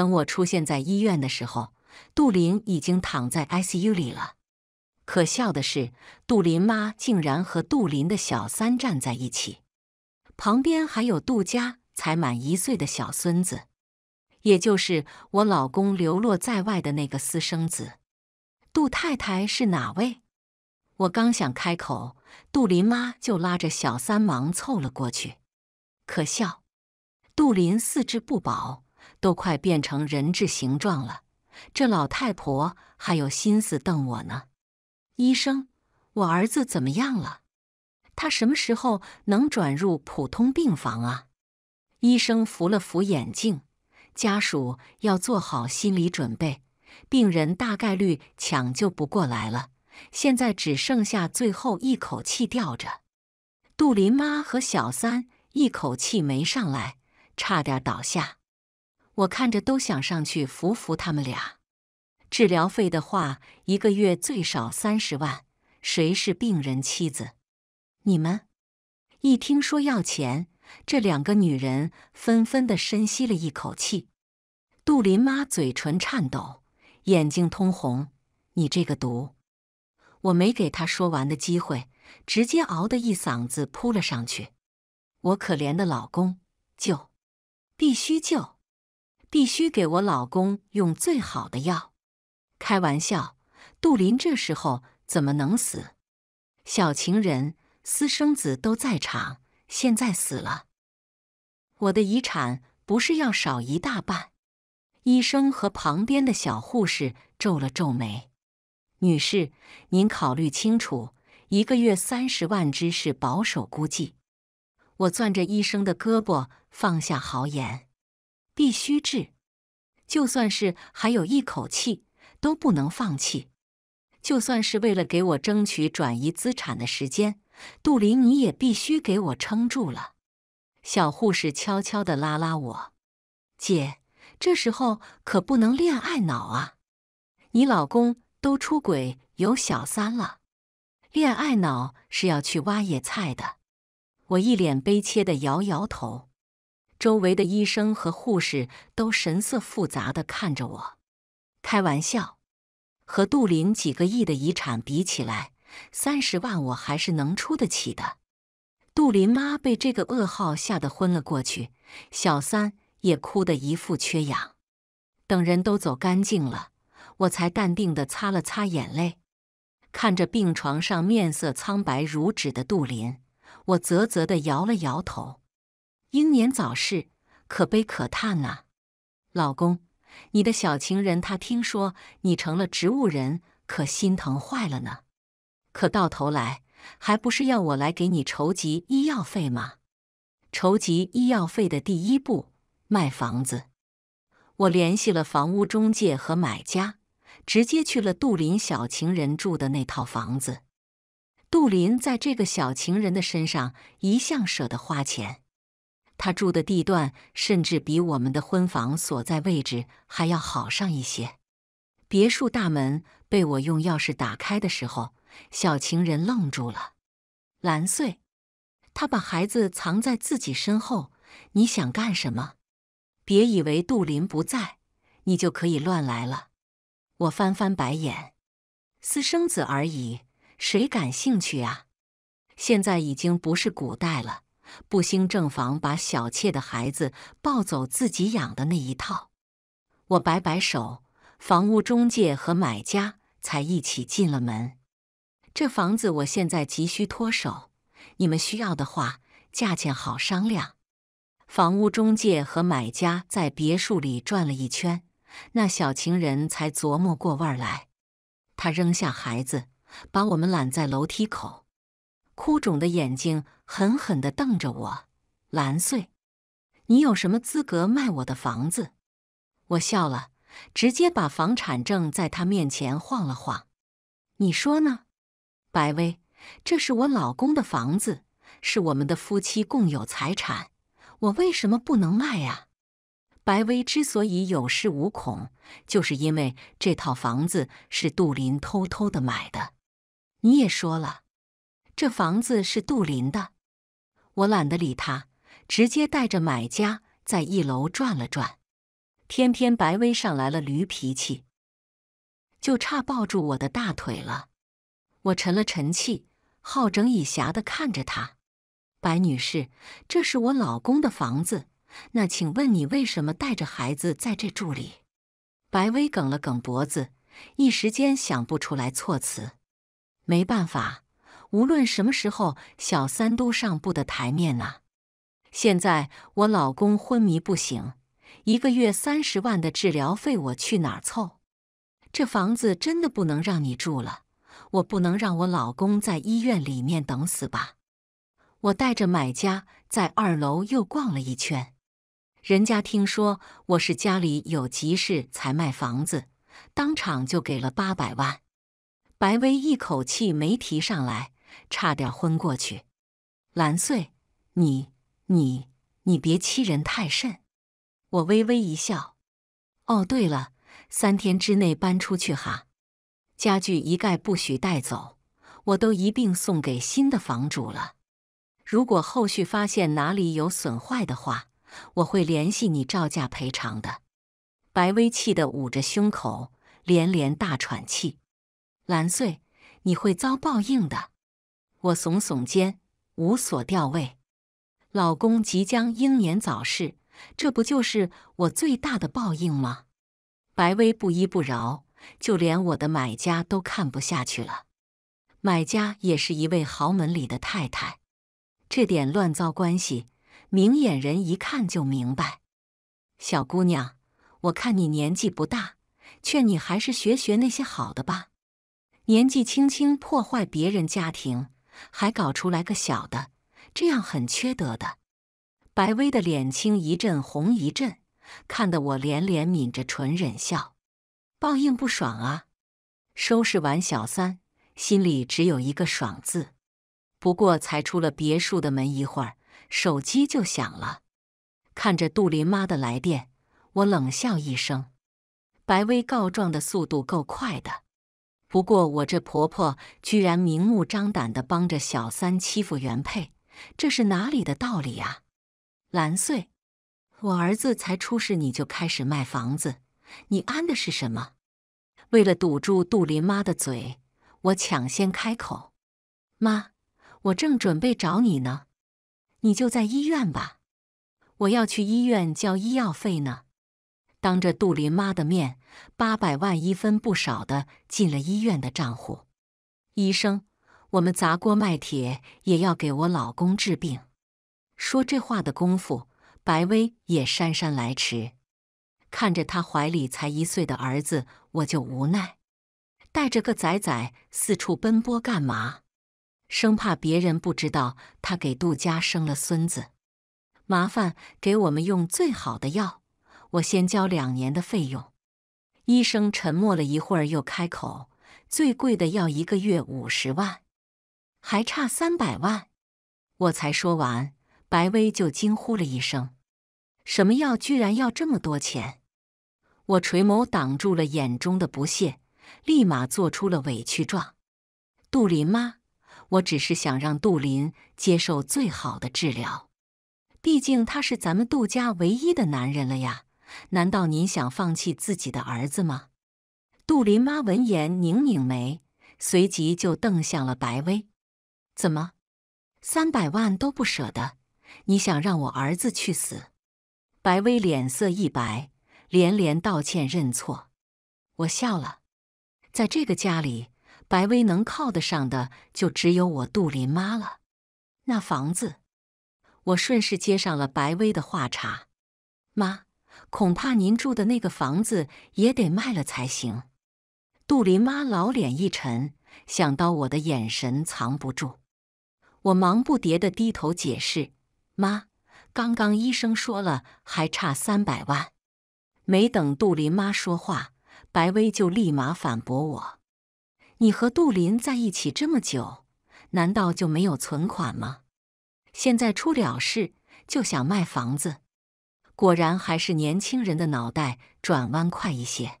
等我出现在医院的时候，杜林已经躺在 ICU 里了。可笑的是，杜林妈竟然和杜林的小三站在一起，旁边还有杜家才满一岁的小孙子，也就是我老公流落在外的那个私生子。杜太太是哪位？我刚想开口，杜林妈就拉着小三忙凑了过去。可笑，杜林四肢不保。都快变成人质形状了，这老太婆还有心思瞪我呢！医生，我儿子怎么样了？他什么时候能转入普通病房啊？医生扶了扶眼镜，家属要做好心理准备，病人大概率抢救不过来了，现在只剩下最后一口气吊着。杜林妈和小三一口气没上来，差点倒下。我看着都想上去扶扶他们俩。治疗费的话，一个月最少三十万。谁是病人妻子？你们一听说要钱，这两个女人纷纷的深吸了一口气。杜林妈嘴唇颤抖，眼睛通红。你这个毒，我没给她说完的机会，直接嗷的一嗓子扑了上去。我可怜的老公，救！必须救！必须给我老公用最好的药。开玩笑，杜林这时候怎么能死？小情人、私生子都在场，现在死了，我的遗产不是要少一大半？医生和旁边的小护士皱了皱眉：“女士，您考虑清楚，一个月三十万只是保守估计。”我攥着医生的胳膊，放下豪言。必须治，就算是还有一口气，都不能放弃。就算是为了给我争取转移资产的时间，杜林，你也必须给我撑住了。小护士悄悄地拉拉我：“姐，这时候可不能恋爱脑啊！你老公都出轨有小三了，恋爱脑是要去挖野菜的。”我一脸悲切地摇摇头。周围的医生和护士都神色复杂的看着我。开玩笑，和杜林几个亿的遗产比起来，三十万我还是能出得起的。杜林妈被这个噩耗吓得昏了过去，小三也哭得一副缺氧。等人都走干净了，我才淡定的擦了擦眼泪，看着病床上面色苍白如纸的杜林，我啧啧的摇了摇头。英年早逝，可悲可叹啊！老公，你的小情人他听说你成了植物人，可心疼坏了呢。可到头来，还不是要我来给你筹集医药费吗？筹集医药费的第一步，卖房子。我联系了房屋中介和买家，直接去了杜林小情人住的那套房子。杜林在这个小情人的身上一向舍得花钱。他住的地段甚至比我们的婚房所在位置还要好上一些。别墅大门被我用钥匙打开的时候，小情人愣住了。蓝穗，他把孩子藏在自己身后。你想干什么？别以为杜林不在，你就可以乱来了。我翻翻白眼，私生子而已，谁感兴趣啊？现在已经不是古代了。不兴正房把小妾的孩子抱走，自己养的那一套。我摆摆手，房屋中介和买家才一起进了门。这房子我现在急需脱手，你们需要的话，价钱好商量。房屋中介和买家在别墅里转了一圈，那小情人才琢磨过味儿来。他扔下孩子，把我们揽在楼梯口。哭肿的眼睛狠狠的瞪着我，蓝穗，你有什么资格卖我的房子？我笑了，直接把房产证在他面前晃了晃。你说呢，白薇？这是我老公的房子，是我们的夫妻共有财产，我为什么不能卖啊？白薇之所以有恃无恐，就是因为这套房子是杜林偷偷的买的。你也说了。这房子是杜林的，我懒得理他，直接带着买家在一楼转了转。偏偏白薇上来了驴脾气，就差抱住我的大腿了。我沉了沉气，好整以暇的看着他。白女士，这是我老公的房子，那请问你为什么带着孩子在这住里？白薇梗了梗脖子，一时间想不出来措辞，没办法。无论什么时候，小三都上不得台面呐。现在我老公昏迷不醒，一个月三十万的治疗费，我去哪儿凑？这房子真的不能让你住了，我不能让我老公在医院里面等死吧？我带着买家在二楼又逛了一圈，人家听说我是家里有急事才卖房子，当场就给了八百万。白薇一口气没提上来。差点昏过去，蓝穗，你你你别欺人太甚！我微微一笑。哦，对了，三天之内搬出去哈，家具一概不许带走，我都一并送给新的房主了。如果后续发现哪里有损坏的话，我会联系你照价赔偿的。白薇气得捂着胸口，连连大喘气。蓝穗，你会遭报应的！我耸耸肩，无所吊谓。老公即将英年早逝，这不就是我最大的报应吗？白薇不依不饶，就连我的买家都看不下去了。买家也是一位豪门里的太太，这点乱糟关系，明眼人一看就明白。小姑娘，我看你年纪不大，劝你还是学学那些好的吧。年纪轻轻破坏别人家庭。还搞出来个小的，这样很缺德的。白薇的脸青一阵红一阵，看得我连连抿着唇忍笑，报应不爽啊！收拾完小三，心里只有一个爽字。不过，才出了别墅的门一会儿，手机就响了。看着杜林妈的来电，我冷笑一声：白薇告状的速度够快的。不过我这婆婆居然明目张胆地帮着小三欺负原配，这是哪里的道理啊？蓝穗，我儿子才出世你就开始卖房子，你安的是什么？为了堵住杜林妈的嘴，我抢先开口。妈，我正准备找你呢，你就在医院吧，我要去医院交医药费呢。当着杜林妈的面，八百万一分不少的进了医院的账户。医生，我们砸锅卖铁也要给我老公治病。说这话的功夫，白薇也姗姗来迟。看着她怀里才一岁的儿子，我就无奈。带着个崽崽四处奔波干嘛？生怕别人不知道他给杜家生了孙子。麻烦给我们用最好的药。我先交两年的费用。医生沉默了一会儿，又开口：“最贵的要一个月五十万，还差三百万。”我才说完，白薇就惊呼了一声：“什么药？居然要这么多钱？”我垂眸挡住了眼中的不屑，立马做出了委屈状：“杜林妈，我只是想让杜林接受最好的治疗，毕竟他是咱们杜家唯一的男人了呀。”难道您想放弃自己的儿子吗？杜林妈闻言拧拧眉，随即就瞪向了白薇：“怎么，三百万都不舍得？你想让我儿子去死？”白薇脸色一白，连连道歉认错。我笑了，在这个家里，白薇能靠得上的就只有我杜林妈了。那房子，我顺势接上了白薇的话茬：“妈。”恐怕您住的那个房子也得卖了才行。杜林妈老脸一沉，想到我的眼神藏不住，我忙不迭地低头解释：“妈，刚刚医生说了，还差三百万。”没等杜林妈说话，白薇就立马反驳我：“你和杜林在一起这么久，难道就没有存款吗？现在出了事就想卖房子？”果然还是年轻人的脑袋转弯快一些。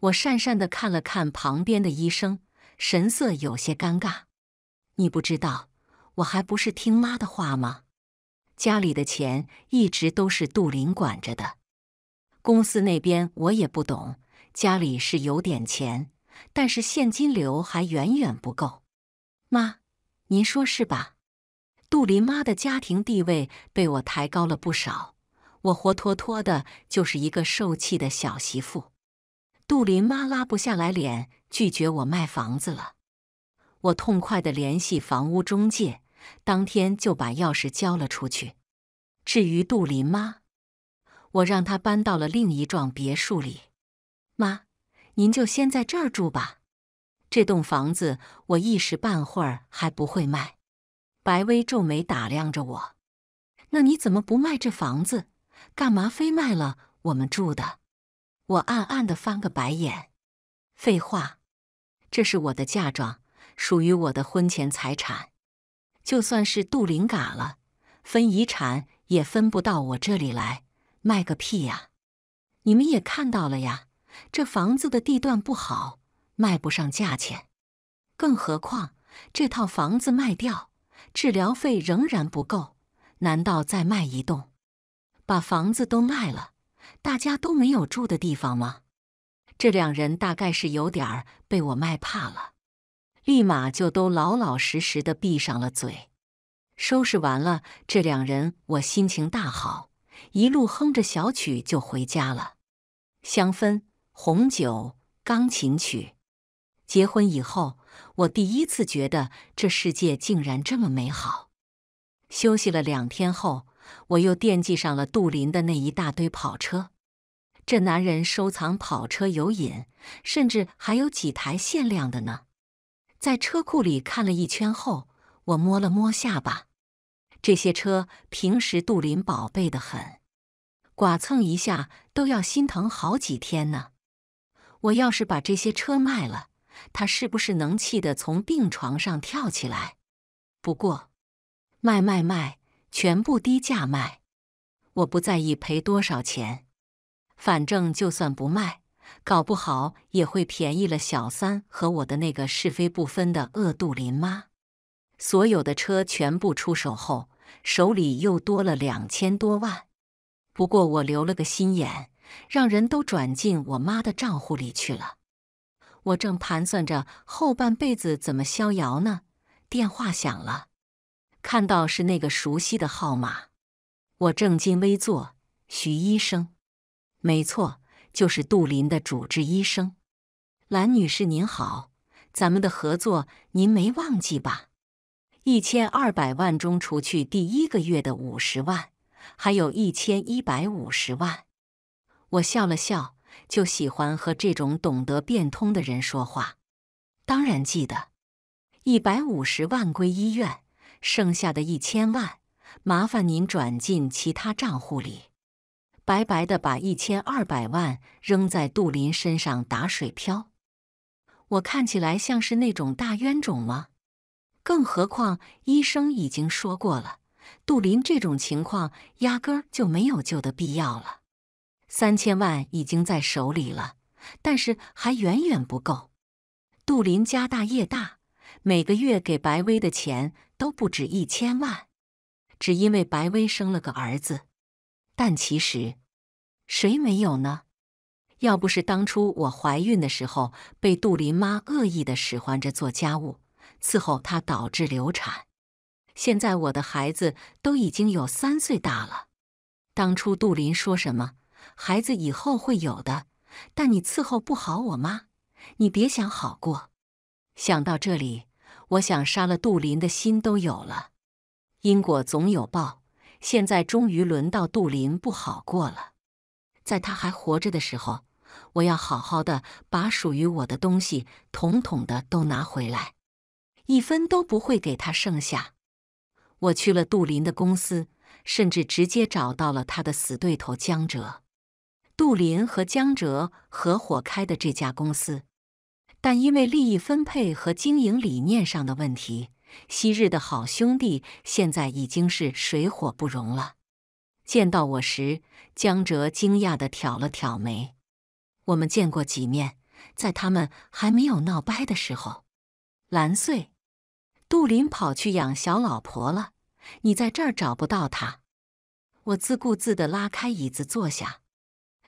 我讪讪地看了看旁边的医生，神色有些尴尬。你不知道，我还不是听妈的话吗？家里的钱一直都是杜林管着的，公司那边我也不懂。家里是有点钱，但是现金流还远远不够。妈，您说是吧？杜林妈的家庭地位被我抬高了不少。我活脱脱的就是一个受气的小媳妇，杜林妈拉不下来脸拒绝我卖房子了。我痛快的联系房屋中介，当天就把钥匙交了出去。至于杜林妈，我让她搬到了另一幢别墅里。妈，您就先在这儿住吧，这栋房子我一时半会儿还不会卖。白薇皱眉打量着我，那你怎么不卖这房子？干嘛非卖了我们住的？我暗暗的翻个白眼。废话，这是我的嫁妆，属于我的婚前财产。就算是杜林嘎了，分遗产也分不到我这里来，卖个屁呀！你们也看到了呀，这房子的地段不好，卖不上价钱。更何况这套房子卖掉，治疗费仍然不够。难道再卖一栋？把房子都卖了，大家都没有住的地方吗？这两人大概是有点儿被我卖怕了，立马就都老老实实的闭上了嘴。收拾完了，这两人我心情大好，一路哼着小曲就回家了。香氛、红酒、钢琴曲，结婚以后我第一次觉得这世界竟然这么美好。休息了两天后。我又惦记上了杜林的那一大堆跑车，这男人收藏跑车有瘾，甚至还有几台限量的呢。在车库里看了一圈后，我摸了摸下巴，这些车平时杜林宝贝的很，剐蹭一下都要心疼好几天呢。我要是把这些车卖了，他是不是能气得从病床上跳起来？不过，卖卖卖。全部低价卖，我不在意赔多少钱，反正就算不卖，搞不好也会便宜了小三和我的那个是非不分的恶杜林妈。所有的车全部出手后，手里又多了两千多万。不过我留了个心眼，让人都转进我妈的账户里去了。我正盘算着后半辈子怎么逍遥呢，电话响了。看到是那个熟悉的号码，我正襟危坐。徐医生，没错，就是杜林的主治医生。兰女士您好，咱们的合作您没忘记吧？一千二百万中除去第一个月的五十万，还有一千一百五十万。我笑了笑，就喜欢和这种懂得变通的人说话。当然记得，一百五十万归医院。剩下的一千万，麻烦您转进其他账户里。白白的把一千二百万扔在杜林身上打水漂，我看起来像是那种大冤种吗？更何况医生已经说过了，杜林这种情况压根儿就没有救的必要了。三千万已经在手里了，但是还远远不够。杜林家大业大，每个月给白薇的钱。都不止一千万，只因为白薇生了个儿子。但其实，谁没有呢？要不是当初我怀孕的时候被杜林妈恶意的使唤着做家务、伺候她，导致流产，现在我的孩子都已经有三岁大了。当初杜林说什么“孩子以后会有的”，但你伺候不好我妈，你别想好过。想到这里。我想杀了杜林的心都有了，因果总有报，现在终于轮到杜林不好过了。在他还活着的时候，我要好好的把属于我的东西统统的都拿回来，一分都不会给他剩下。我去了杜林的公司，甚至直接找到了他的死对头江哲。杜林和江哲合伙开的这家公司。但因为利益分配和经营理念上的问题，昔日的好兄弟现在已经是水火不容了。见到我时，江哲惊讶的挑了挑眉。我们见过几面，在他们还没有闹掰的时候。蓝穗，杜林跑去养小老婆了，你在这儿找不到他。我自顾自的拉开椅子坐下，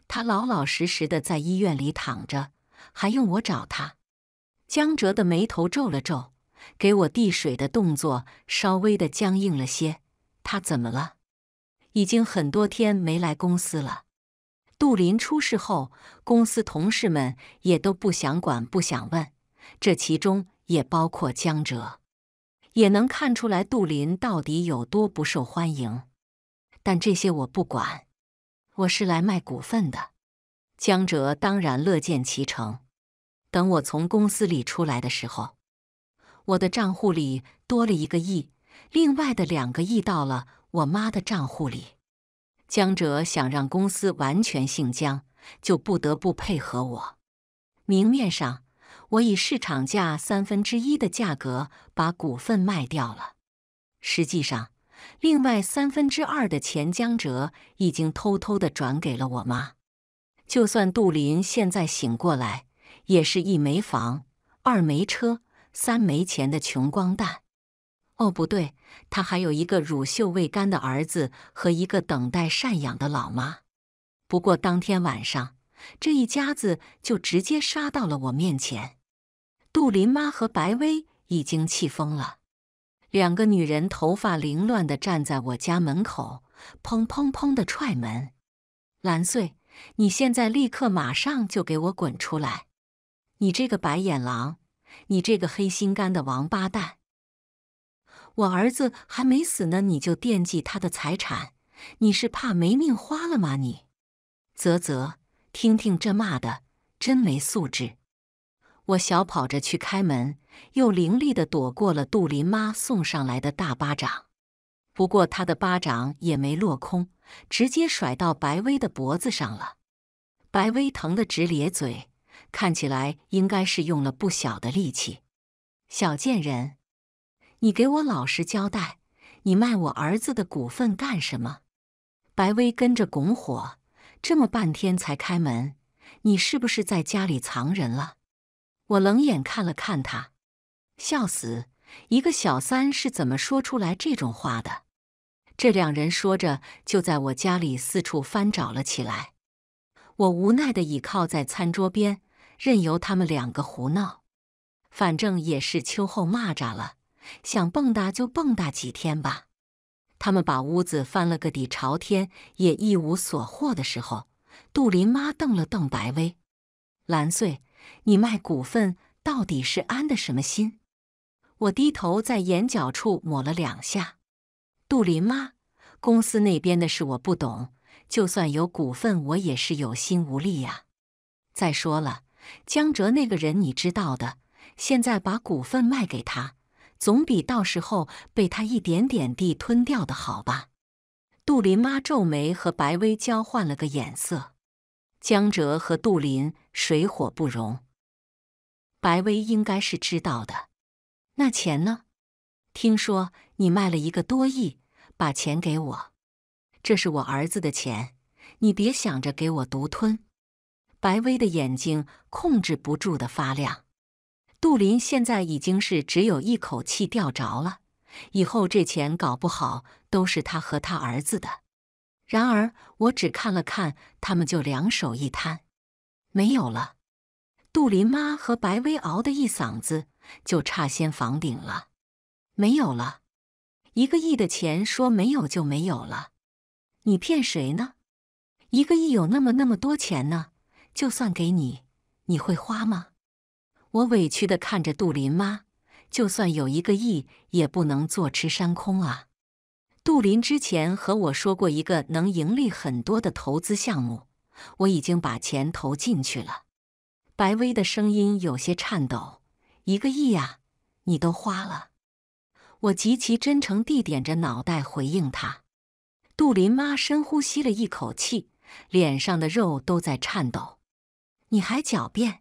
他老老实实的在医院里躺着，还用我找他？江哲的眉头皱了皱，给我递水的动作稍微的僵硬了些。他怎么了？已经很多天没来公司了。杜林出事后，公司同事们也都不想管，不想问。这其中也包括江哲，也能看出来杜林到底有多不受欢迎。但这些我不管，我是来卖股份的。江哲当然乐见其成。等我从公司里出来的时候，我的账户里多了一个亿，另外的两个亿到了我妈的账户里。江哲想让公司完全姓江，就不得不配合我。明面上，我以市场价三分之一的价格把股份卖掉了，实际上，另外三分之二的钱江哲已经偷偷的转给了我妈。就算杜林现在醒过来。也是一没房、二没车、三没钱的穷光蛋。哦，不对，他还有一个乳臭未干的儿子和一个等待赡养的老妈。不过当天晚上，这一家子就直接杀到了我面前。杜林妈和白薇已经气疯了，两个女人头发凌乱的站在我家门口，砰砰砰的踹门。蓝穗，你现在立刻马上就给我滚出来！你这个白眼狼，你这个黑心肝的王八蛋！我儿子还没死呢，你就惦记他的财产？你是怕没命花了吗？你，啧啧，听听这骂的，真没素质！我小跑着去开门，又凌厉的躲过了杜林妈送上来的大巴掌，不过他的巴掌也没落空，直接甩到白薇的脖子上了，白薇疼得直咧嘴。看起来应该是用了不小的力气。小贱人，你给我老实交代，你卖我儿子的股份干什么？白薇跟着拱火，这么半天才开门，你是不是在家里藏人了？我冷眼看了看他，笑死，一个小三是怎么说出来这种话的？这两人说着就在我家里四处翻找了起来，我无奈的倚靠在餐桌边。任由他们两个胡闹，反正也是秋后蚂蚱了，想蹦跶就蹦跶几天吧。他们把屋子翻了个底朝天，也一无所获的时候，杜林妈瞪了瞪白薇：“蓝穗，你卖股份到底是安的什么心？”我低头在眼角处抹了两下。杜林妈，公司那边的事我不懂，就算有股份，我也是有心无力呀。再说了。江哲那个人你知道的，现在把股份卖给他，总比到时候被他一点点地吞掉的好吧？杜林妈皱眉，和白薇交换了个眼色。江哲和杜林水火不容，白薇应该是知道的。那钱呢？听说你卖了一个多亿，把钱给我，这是我儿子的钱，你别想着给我独吞。白薇的眼睛控制不住的发亮。杜林现在已经是只有一口气吊着了，以后这钱搞不好都是他和他儿子的。然而我只看了看，他们就两手一摊，没有了。杜林妈和白薇嗷的一嗓子，就差掀房顶了。没有了，一个亿的钱说没有就没有了，你骗谁呢？一个亿有那么那么多钱呢？就算给你，你会花吗？我委屈的看着杜林妈，就算有一个亿，也不能坐吃山空啊。杜林之前和我说过一个能盈利很多的投资项目，我已经把钱投进去了。白薇的声音有些颤抖：“一个亿呀，你都花了？”我极其真诚地点着脑袋回应他。杜林妈深呼吸了一口气，脸上的肉都在颤抖。你还狡辩？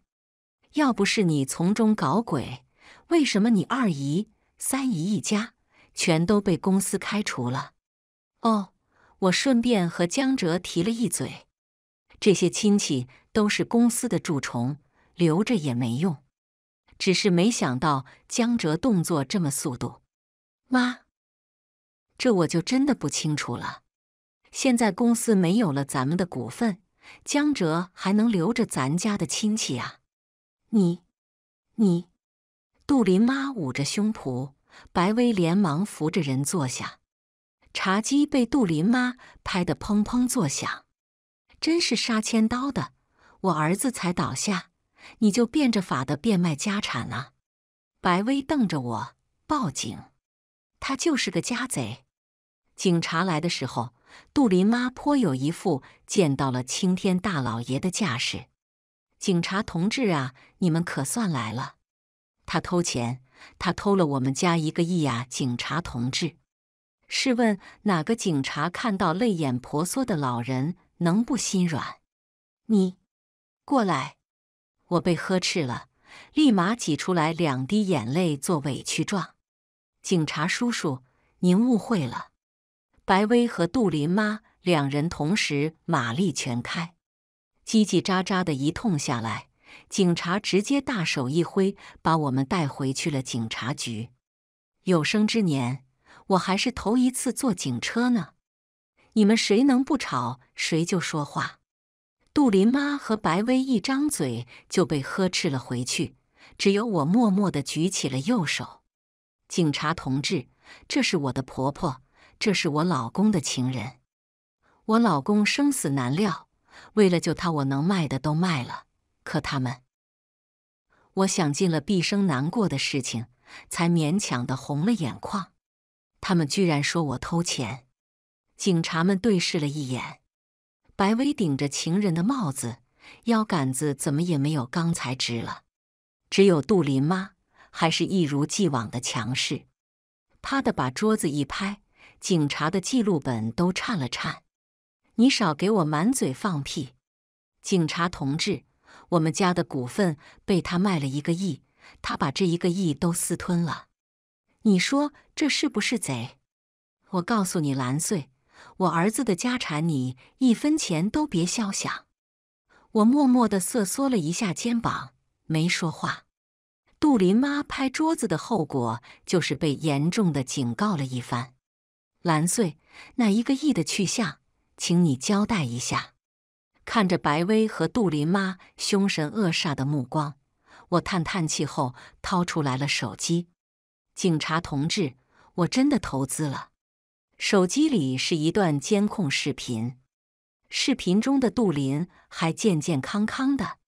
要不是你从中搞鬼，为什么你二姨、三姨一家全都被公司开除了？哦，我顺便和江哲提了一嘴，这些亲戚都是公司的蛀虫，留着也没用。只是没想到江哲动作这么速度。妈，这我就真的不清楚了。现在公司没有了咱们的股份。江哲还能留着咱家的亲戚啊？你，你，杜林妈捂着胸脯，白薇连忙扶着人坐下，茶几被杜林妈拍得砰砰作响，真是杀千刀的！我儿子才倒下，你就变着法的变卖家产啊！白薇瞪着我，报警，他就是个家贼，警察来的时候。杜林妈颇有一副见到了青天大老爷的架势，警察同志啊，你们可算来了！他偷钱，他偷了我们家一个亿啊！警察同志，试问哪个警察看到泪眼婆娑的老人能不心软？你过来，我被呵斥了，立马挤出来两滴眼泪做委屈状。警察叔叔，您误会了。白薇和杜林妈两人同时马力全开，叽叽喳喳的一通下来，警察直接大手一挥，把我们带回去了警察局。有生之年，我还是头一次坐警车呢。你们谁能不吵，谁就说话。杜林妈和白薇一张嘴就被呵斥了回去，只有我默默的举起了右手。警察同志，这是我的婆婆。这是我老公的情人，我老公生死难料。为了救他，我能卖的都卖了。可他们，我想尽了毕生难过的事情，才勉强的红了眼眶。他们居然说我偷钱！警察们对视了一眼，白薇顶着情人的帽子，腰杆子怎么也没有刚才直了。只有杜林妈还是一如既往的强势，啪的把桌子一拍。警察的记录本都颤了颤，你少给我满嘴放屁，警察同志，我们家的股份被他卖了一个亿，他把这一个亿都私吞了，你说这是不是贼？我告诉你，蓝穗，我儿子的家产你一分钱都别想。我默默的瑟缩了一下肩膀，没说话。杜林妈拍桌子的后果就是被严重的警告了一番。蓝穗，那一个亿的去向，请你交代一下。看着白薇和杜林妈凶神恶煞的目光，我叹叹气后掏出来了手机。警察同志，我真的投资了。手机里是一段监控视频，视频中的杜林还健健康康的。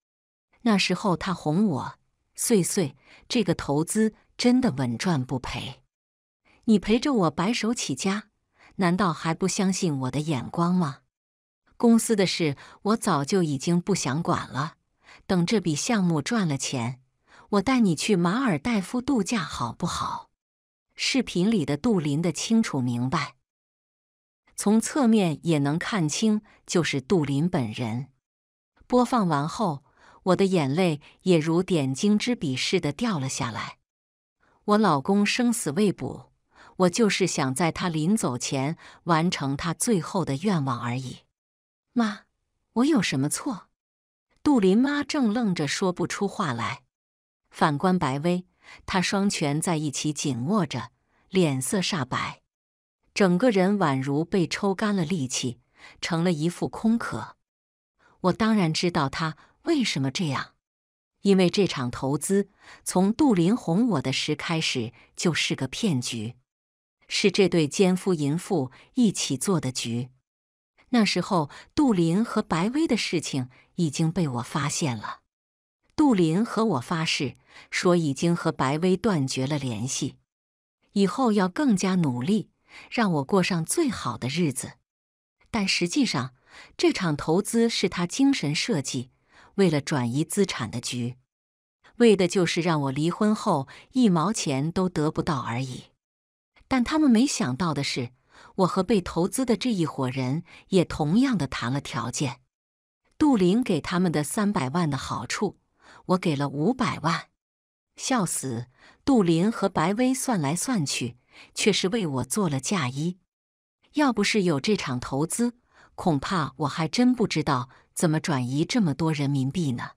那时候他哄我，穗穗，这个投资真的稳赚不赔。你陪着我白手起家，难道还不相信我的眼光吗？公司的事我早就已经不想管了。等这笔项目赚了钱，我带你去马尔代夫度假，好不好？视频里的杜林的清楚明白，从侧面也能看清，就是杜林本人。播放完后，我的眼泪也如点睛之笔似的掉了下来。我老公生死未卜。我就是想在他临走前完成他最后的愿望而已，妈，我有什么错？杜林妈正愣着说不出话来。反观白薇，她双拳在一起紧握着，脸色煞白，整个人宛如被抽干了力气，成了一副空壳。我当然知道他为什么这样，因为这场投资从杜林哄我的时开始就是个骗局。是这对奸夫淫妇一起做的局。那时候，杜林和白薇的事情已经被我发现了。杜林和我发誓说已经和白薇断绝了联系，以后要更加努力，让我过上最好的日子。但实际上，这场投资是他精神设计，为了转移资产的局，为的就是让我离婚后一毛钱都得不到而已。但他们没想到的是，我和被投资的这一伙人也同样的谈了条件。杜林给他们的三百万的好处，我给了五百万。笑死！杜林和白薇算来算去，却是为我做了嫁衣。要不是有这场投资，恐怕我还真不知道怎么转移这么多人民币呢。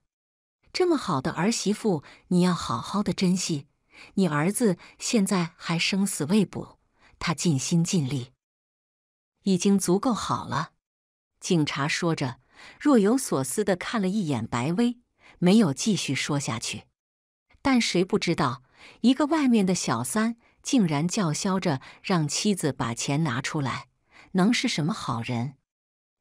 这么好的儿媳妇，你要好好的珍惜。你儿子现在还生死未卜，他尽心尽力，已经足够好了。警察说着，若有所思的看了一眼白薇，没有继续说下去。但谁不知道，一个外面的小三竟然叫嚣着让妻子把钱拿出来，能是什么好人？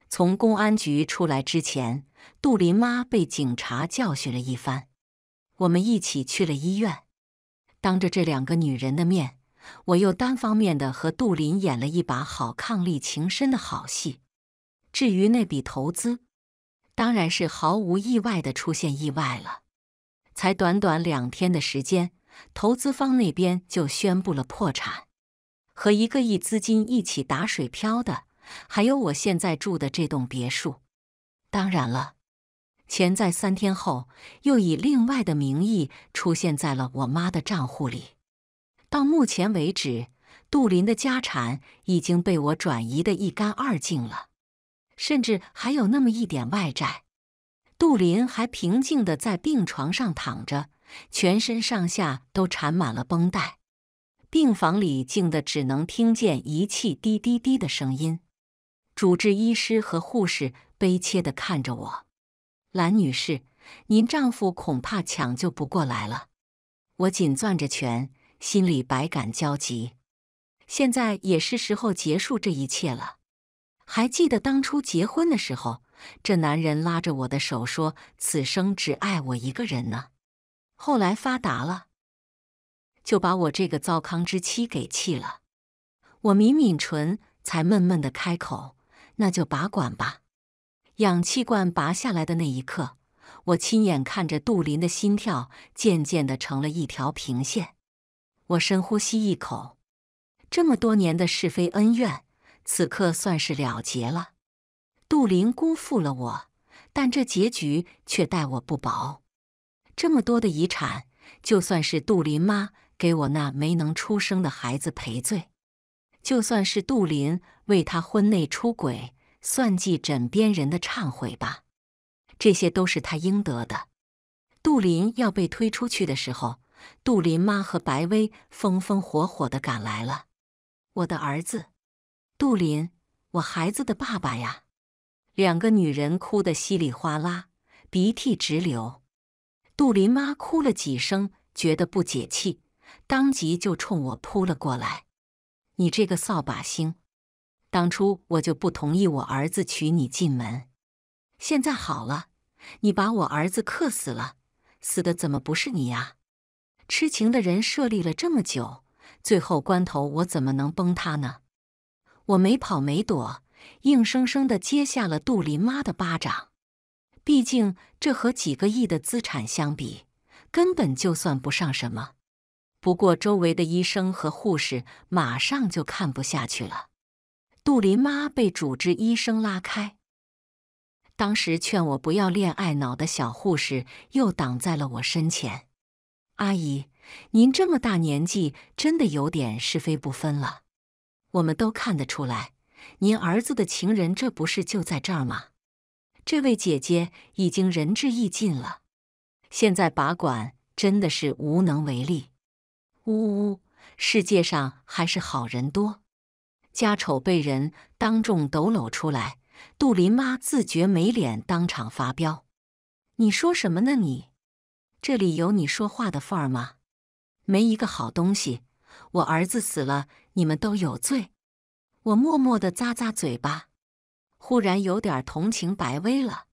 从公安局出来之前，杜林妈被警察教训了一番。我们一起去了医院。当着这两个女人的面，我又单方面的和杜林演了一把好伉俪情深的好戏。至于那笔投资，当然是毫无意外的出现意外了。才短短两天的时间，投资方那边就宣布了破产，和一个亿资金一起打水漂的，还有我现在住的这栋别墅。当然了。钱在三天后又以另外的名义出现在了我妈的账户里。到目前为止，杜林的家产已经被我转移的一干二净了，甚至还有那么一点外债。杜林还平静地在病床上躺着，全身上下都缠满了绷带。病房里静得只能听见仪器滴滴滴的声音。主治医师和护士悲切地看着我。兰女士，您丈夫恐怕抢救不过来了。我紧攥着拳，心里百感交集。现在也是时候结束这一切了。还记得当初结婚的时候，这男人拉着我的手说：“此生只爱我一个人呢。”后来发达了，就把我这个糟糠之妻给弃了。我抿抿唇，才闷闷的开口：“那就拔管吧。”氧气罐拔下来的那一刻，我亲眼看着杜林的心跳渐渐的成了一条平线。我深呼吸一口，这么多年的是非恩怨，此刻算是了结了。杜林辜负了我，但这结局却待我不薄。这么多的遗产，就算是杜林妈给我那没能出生的孩子赔罪，就算是杜林为他婚内出轨。算计枕边人的忏悔吧，这些都是他应得的。杜林要被推出去的时候，杜林妈和白薇风风火火的赶来了。我的儿子，杜林，我孩子的爸爸呀！两个女人哭得稀里哗啦，鼻涕直流。杜林妈哭了几声，觉得不解气，当即就冲我扑了过来。你这个扫把星！当初我就不同意我儿子娶你进门，现在好了，你把我儿子克死了，死的怎么不是你呀？痴情的人设立了这么久，最后关头我怎么能崩塌呢？我没跑没躲，硬生生的接下了杜林妈的巴掌。毕竟这和几个亿的资产相比，根本就算不上什么。不过周围的医生和护士马上就看不下去了。杜林妈被主治医生拉开，当时劝我不要恋爱脑的小护士又挡在了我身前。阿姨，您这么大年纪，真的有点是非不分了。我们都看得出来，您儿子的情人这不是就在这儿吗？这位姐姐已经仁至义尽了，现在拔管真的是无能为力。呜呜，世界上还是好人多。家丑被人当众抖搂出来，杜林妈自觉没脸，当场发飙：“你说什么呢？你这里有你说话的份儿吗？没一个好东西！我儿子死了，你们都有罪！”我默默的咂咂嘴巴，忽然有点同情白薇了。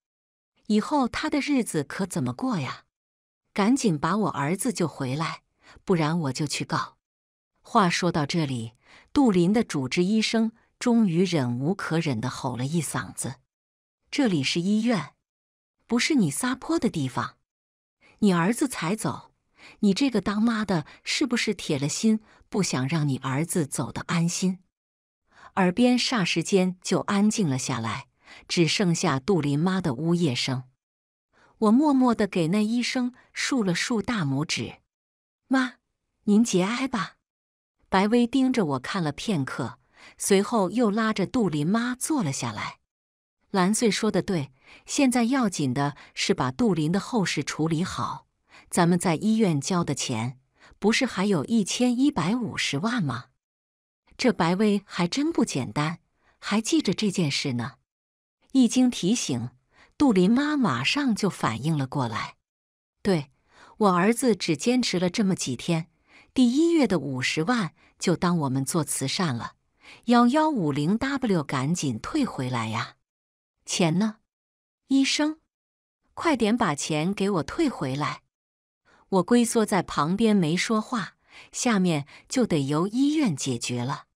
以后她的日子可怎么过呀？赶紧把我儿子救回来，不然我就去告。话说到这里。杜林的主治医生终于忍无可忍地吼了一嗓子：“这里是医院，不是你撒泼的地方！你儿子才走，你这个当妈的，是不是铁了心不想让你儿子走得安心？”耳边霎时间就安静了下来，只剩下杜林妈的呜咽声。我默默地给那医生竖了竖大拇指：“妈，您节哀吧。”白薇盯着我看了片刻，随后又拉着杜林妈坐了下来。蓝穗说的对，现在要紧的是把杜林的后事处理好。咱们在医院交的钱，不是还有一千一百五十万吗？这白薇还真不简单，还记着这件事呢。一经提醒，杜林妈马上就反应了过来。对，我儿子只坚持了这么几天。第一月的五十万就当我们做慈善了，幺幺五零 W 赶紧退回来呀！钱呢？医生，快点把钱给我退回来！我龟缩在旁边没说话，下面就得由医院解决了。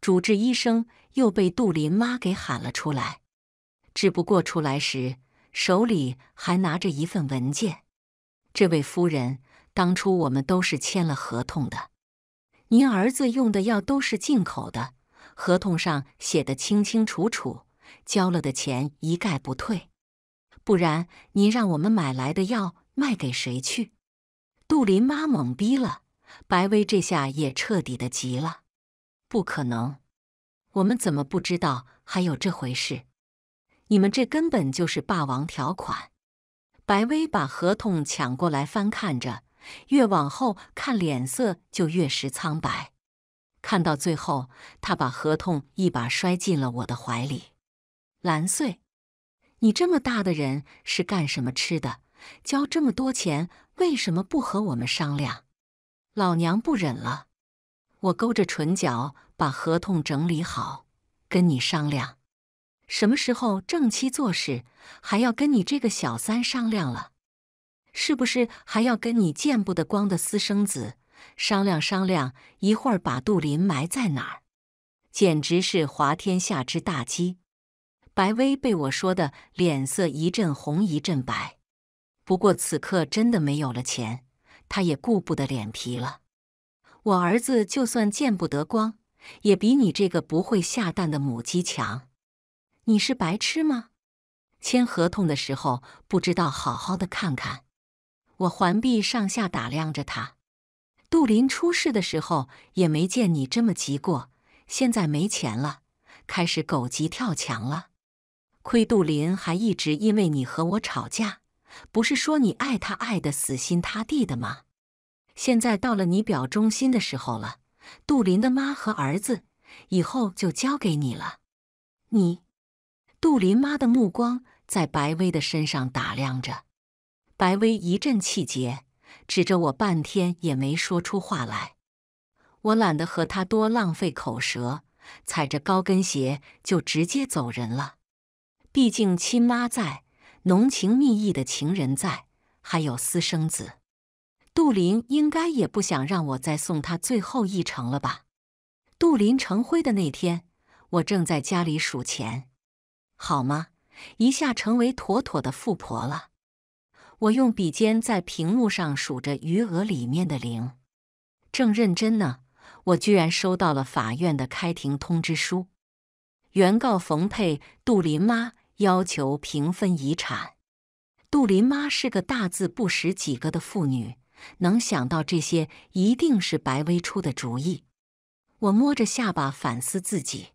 主治医生又被杜林妈给喊了出来，只不过出来时手里还拿着一份文件。这位夫人。当初我们都是签了合同的，您儿子用的药都是进口的，合同上写的清清楚楚，交了的钱一概不退，不然您让我们买来的药卖给谁去？杜林妈懵逼了，白薇这下也彻底的急了，不可能，我们怎么不知道还有这回事？你们这根本就是霸王条款！白薇把合同抢过来翻看着。越往后看，脸色就越时苍白。看到最后，他把合同一把摔进了我的怀里。蓝穗，你这么大的人是干什么吃的？交这么多钱为什么不和我们商量？老娘不忍了。我勾着唇角，把合同整理好，跟你商量：什么时候正妻做事还要跟你这个小三商量了？是不是还要跟你见不得光的私生子商量商量？一会儿把杜林埋在哪儿？简直是滑天下之大稽！白薇被我说的脸色一阵红一阵白。不过此刻真的没有了钱，他也顾不得脸皮了。我儿子就算见不得光，也比你这个不会下蛋的母鸡强。你是白痴吗？签合同的时候不知道好好的看看？我环臂上下打量着他，杜林出事的时候也没见你这么急过，现在没钱了，开始狗急跳墙了。亏杜林还一直因为你和我吵架，不是说你爱他爱的死心塌地的吗？现在到了你表忠心的时候了，杜林的妈和儿子以后就交给你了。你，杜林妈的目光在白薇的身上打量着。白薇一阵气结，指着我半天也没说出话来。我懒得和他多浪费口舌，踩着高跟鞋就直接走人了。毕竟亲妈在，浓情蜜意的情人在，还有私生子杜林，应该也不想让我再送他最后一程了吧？杜林成婚的那天，我正在家里数钱，好吗？一下成为妥妥的富婆了。我用笔尖在屏幕上数着余额里面的零，正认真呢，我居然收到了法院的开庭通知书。原告冯佩、杜林妈要求平分遗产。杜林妈是个大字不识几个的妇女，能想到这些，一定是白薇出的主意。我摸着下巴反思自己，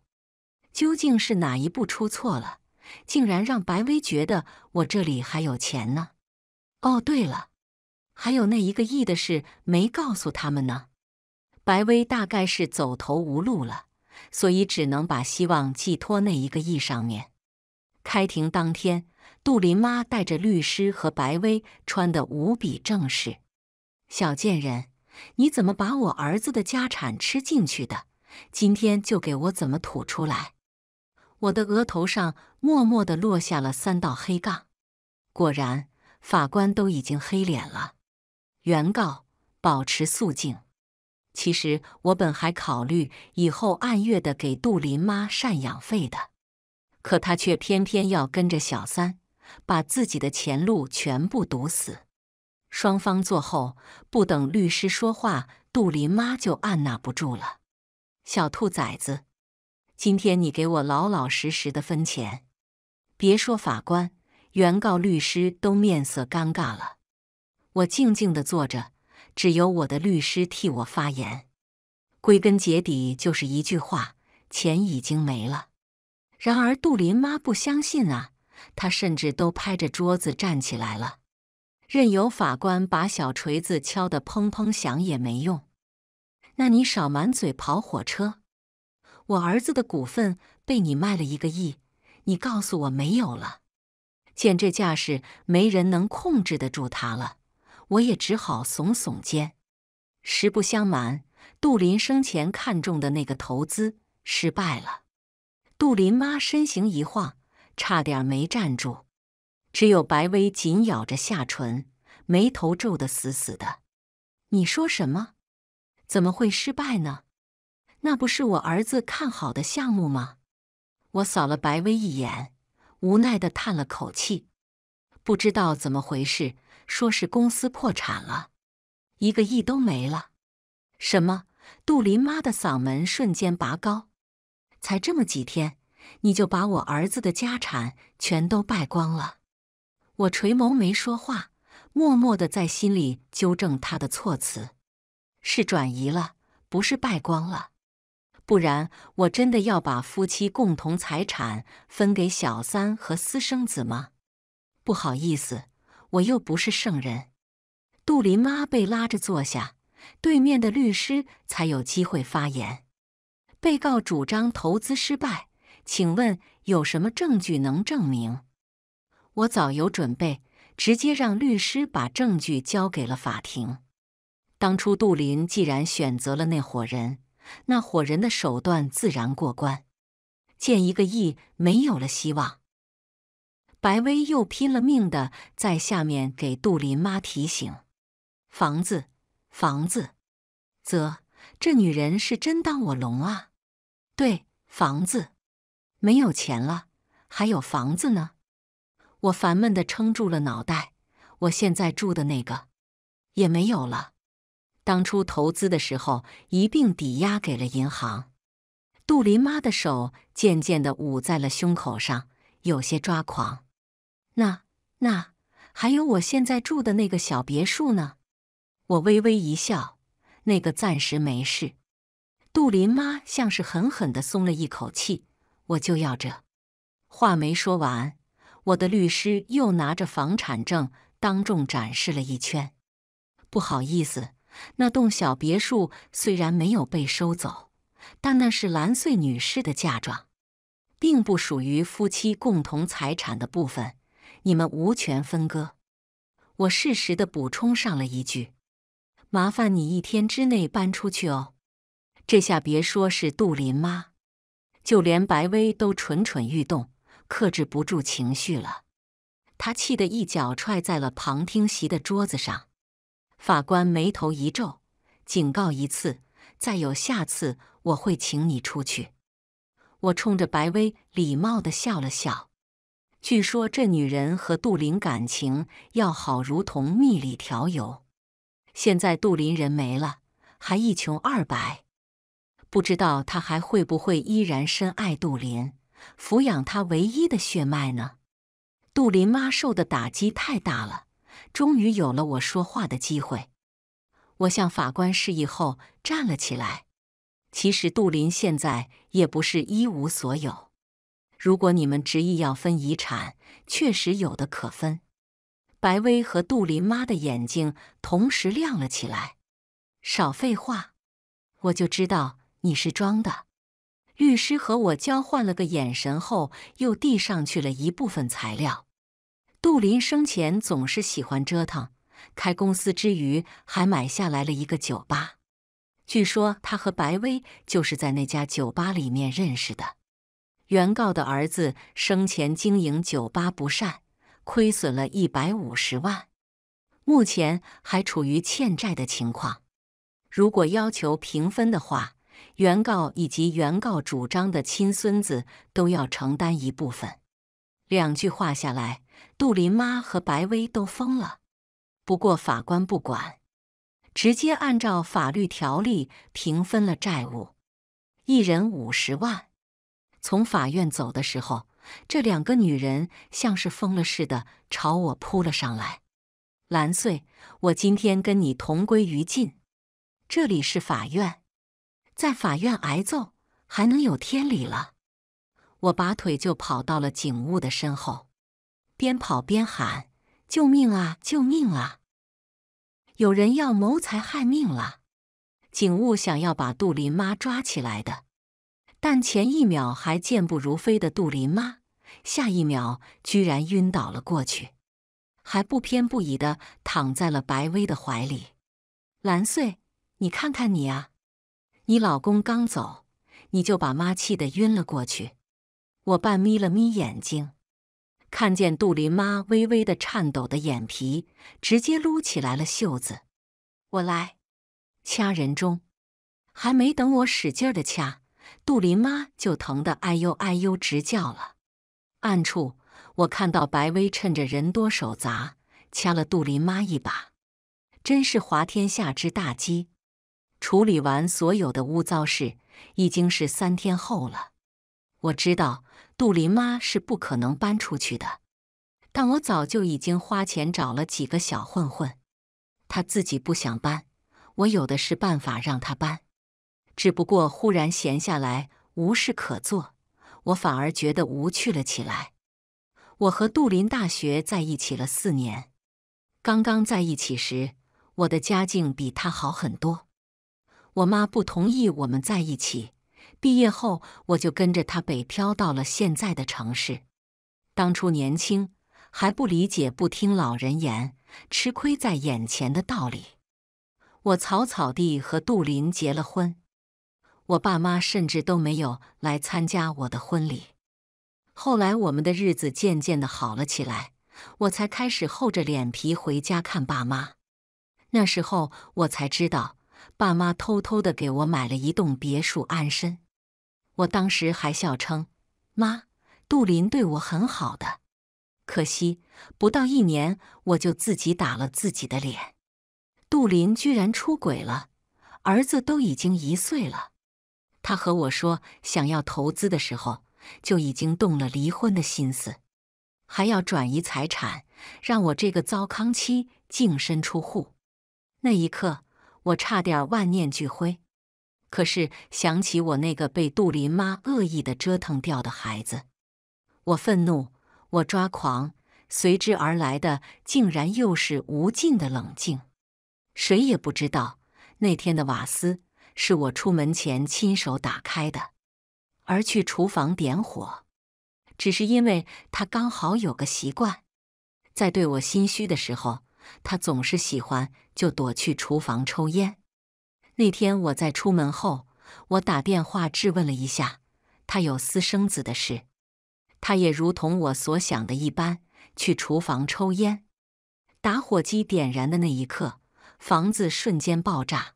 究竟是哪一步出错了，竟然让白薇觉得我这里还有钱呢？哦，对了，还有那一个亿的事没告诉他们呢。白薇大概是走投无路了，所以只能把希望寄托那一个亿上面。开庭当天，杜林妈带着律师和白薇，穿得无比正式。小贱人，你怎么把我儿子的家产吃进去的？今天就给我怎么吐出来！我的额头上默默的落下了三道黑杠。果然。法官都已经黑脸了，原告保持肃静。其实我本还考虑以后按月的给杜林妈赡养费的，可他却偏偏要跟着小三，把自己的前路全部堵死。双方坐后，不等律师说话，杜林妈就按捺不住了：“小兔崽子，今天你给我老老实实的分钱，别说法官。”原告律师都面色尴尬了，我静静的坐着，只有我的律师替我发言。归根结底就是一句话：钱已经没了。然而杜林妈不相信啊，她甚至都拍着桌子站起来了，任由法官把小锤子敲得砰砰响也没用。那你少满嘴跑火车！我儿子的股份被你卖了一个亿，你告诉我没有了？见这架势，没人能控制得住他了，我也只好耸耸肩。实不相瞒，杜林生前看中的那个投资失败了。杜林妈身形一晃，差点没站住。只有白薇紧咬着下唇，眉头皱得死死的。你说什么？怎么会失败呢？那不是我儿子看好的项目吗？我扫了白薇一眼。无奈地叹了口气，不知道怎么回事，说是公司破产了，一个亿都没了。什么？杜林妈的嗓门瞬间拔高，才这么几天，你就把我儿子的家产全都败光了？我垂眸没说话，默默地在心里纠正他的措辞：是转移了，不是败光了。不然我真的要把夫妻共同财产分给小三和私生子吗？不好意思，我又不是圣人。杜林妈被拉着坐下，对面的律师才有机会发言。被告主张投资失败，请问有什么证据能证明？我早有准备，直接让律师把证据交给了法庭。当初杜林既然选择了那伙人。那伙人的手段自然过关，见一个亿没有了希望。白薇又拼了命的在下面给杜林妈提醒：“房子，房子。”啧，这女人是真当我聋啊？对，房子没有钱了，还有房子呢。我烦闷的撑住了脑袋，我现在住的那个也没有了。当初投资的时候，一并抵押给了银行。杜林妈的手渐渐的捂在了胸口上，有些抓狂。那那还有我现在住的那个小别墅呢？我微微一笑，那个暂时没事。杜林妈像是狠狠的松了一口气。我就要这。话没说完，我的律师又拿着房产证当众展示了一圈。不好意思。那栋小别墅虽然没有被收走，但那是蓝穗女士的嫁妆，并不属于夫妻共同财产的部分，你们无权分割。我适时地补充上了一句：“麻烦你一天之内搬出去哦。”这下别说是杜林妈，就连白薇都蠢蠢欲动，克制不住情绪了。她气得一脚踹在了旁听席的桌子上。法官眉头一皱，警告一次，再有下次，我会请你出去。我冲着白薇礼貌地笑了笑。据说这女人和杜林感情要好，如同蜜里调油。现在杜林人没了，还一穷二白，不知道他还会不会依然深爱杜林，抚养他唯一的血脉呢？杜林妈受的打击太大了。终于有了我说话的机会，我向法官示意后站了起来。其实杜林现在也不是一无所有，如果你们执意要分遗产，确实有的可分。白薇和杜林妈的眼睛同时亮了起来。少废话，我就知道你是装的。律师和我交换了个眼神后，又递上去了一部分材料。杜林生前总是喜欢折腾，开公司之余还买下来了一个酒吧。据说他和白薇就是在那家酒吧里面认识的。原告的儿子生前经营酒吧不善，亏损了一百五十万，目前还处于欠债的情况。如果要求平分的话，原告以及原告主张的亲孙子都要承担一部分。两句话下来。杜林妈和白薇都疯了，不过法官不管，直接按照法律条例平分了债务，一人五十万。从法院走的时候，这两个女人像是疯了似的朝我扑了上来。蓝穗，我今天跟你同归于尽。这里是法院，在法院挨揍还能有天理了？我拔腿就跑到了警务的身后。边跑边喊：“救命啊！救命啊！有人要谋财害命了！”警务想要把杜林妈抓起来的，但前一秒还健步如飞的杜林妈，下一秒居然晕倒了过去，还不偏不倚的躺在了白薇的怀里。蓝穗，你看看你啊！你老公刚走，你就把妈气得晕了过去。我半眯了眯眼睛。看见杜林妈微微的颤抖的眼皮，直接撸起来了袖子。我来掐人中，还没等我使劲儿的掐，杜林妈就疼得哎呦哎呦直叫了。暗处，我看到白薇趁着人多手杂，掐了杜林妈一把，真是滑天下之大稽。处理完所有的污糟事，已经是三天后了。我知道。杜林妈是不可能搬出去的，但我早就已经花钱找了几个小混混。他自己不想搬，我有的是办法让他搬。只不过忽然闲下来，无事可做，我反而觉得无趣了起来。我和杜林大学在一起了四年，刚刚在一起时，我的家境比他好很多。我妈不同意我们在一起。毕业后，我就跟着他北漂到了现在的城市。当初年轻还不理解、不听老人言，吃亏在眼前的道理。我草草地和杜林结了婚，我爸妈甚至都没有来参加我的婚礼。后来我们的日子渐渐的好了起来，我才开始厚着脸皮回家看爸妈。那时候我才知道，爸妈偷偷的给我买了一栋别墅安身。我当时还笑称：“妈，杜林对我很好的，可惜不到一年，我就自己打了自己的脸。杜林居然出轨了，儿子都已经一岁了。他和我说想要投资的时候，就已经动了离婚的心思，还要转移财产，让我这个糟糠妻净身出户。那一刻，我差点万念俱灰。”可是想起我那个被杜林妈恶意的折腾掉的孩子，我愤怒，我抓狂。随之而来的，竟然又是无尽的冷静。谁也不知道那天的瓦斯是我出门前亲手打开的，而去厨房点火，只是因为他刚好有个习惯，在对我心虚的时候，他总是喜欢就躲去厨房抽烟。那天我在出门后，我打电话质问了一下他有私生子的事，他也如同我所想的一般去厨房抽烟。打火机点燃的那一刻，房子瞬间爆炸，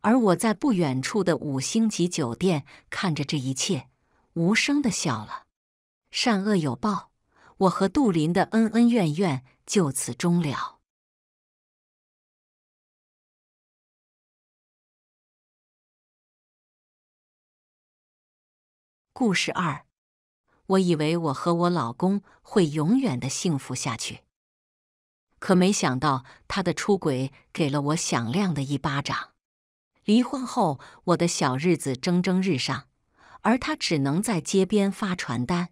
而我在不远处的五星级酒店看着这一切，无声的笑了。善恶有报，我和杜林的恩恩怨怨就此终了。故事二，我以为我和我老公会永远的幸福下去，可没想到他的出轨给了我响亮的一巴掌。离婚后，我的小日子蒸蒸日上，而他只能在街边发传单。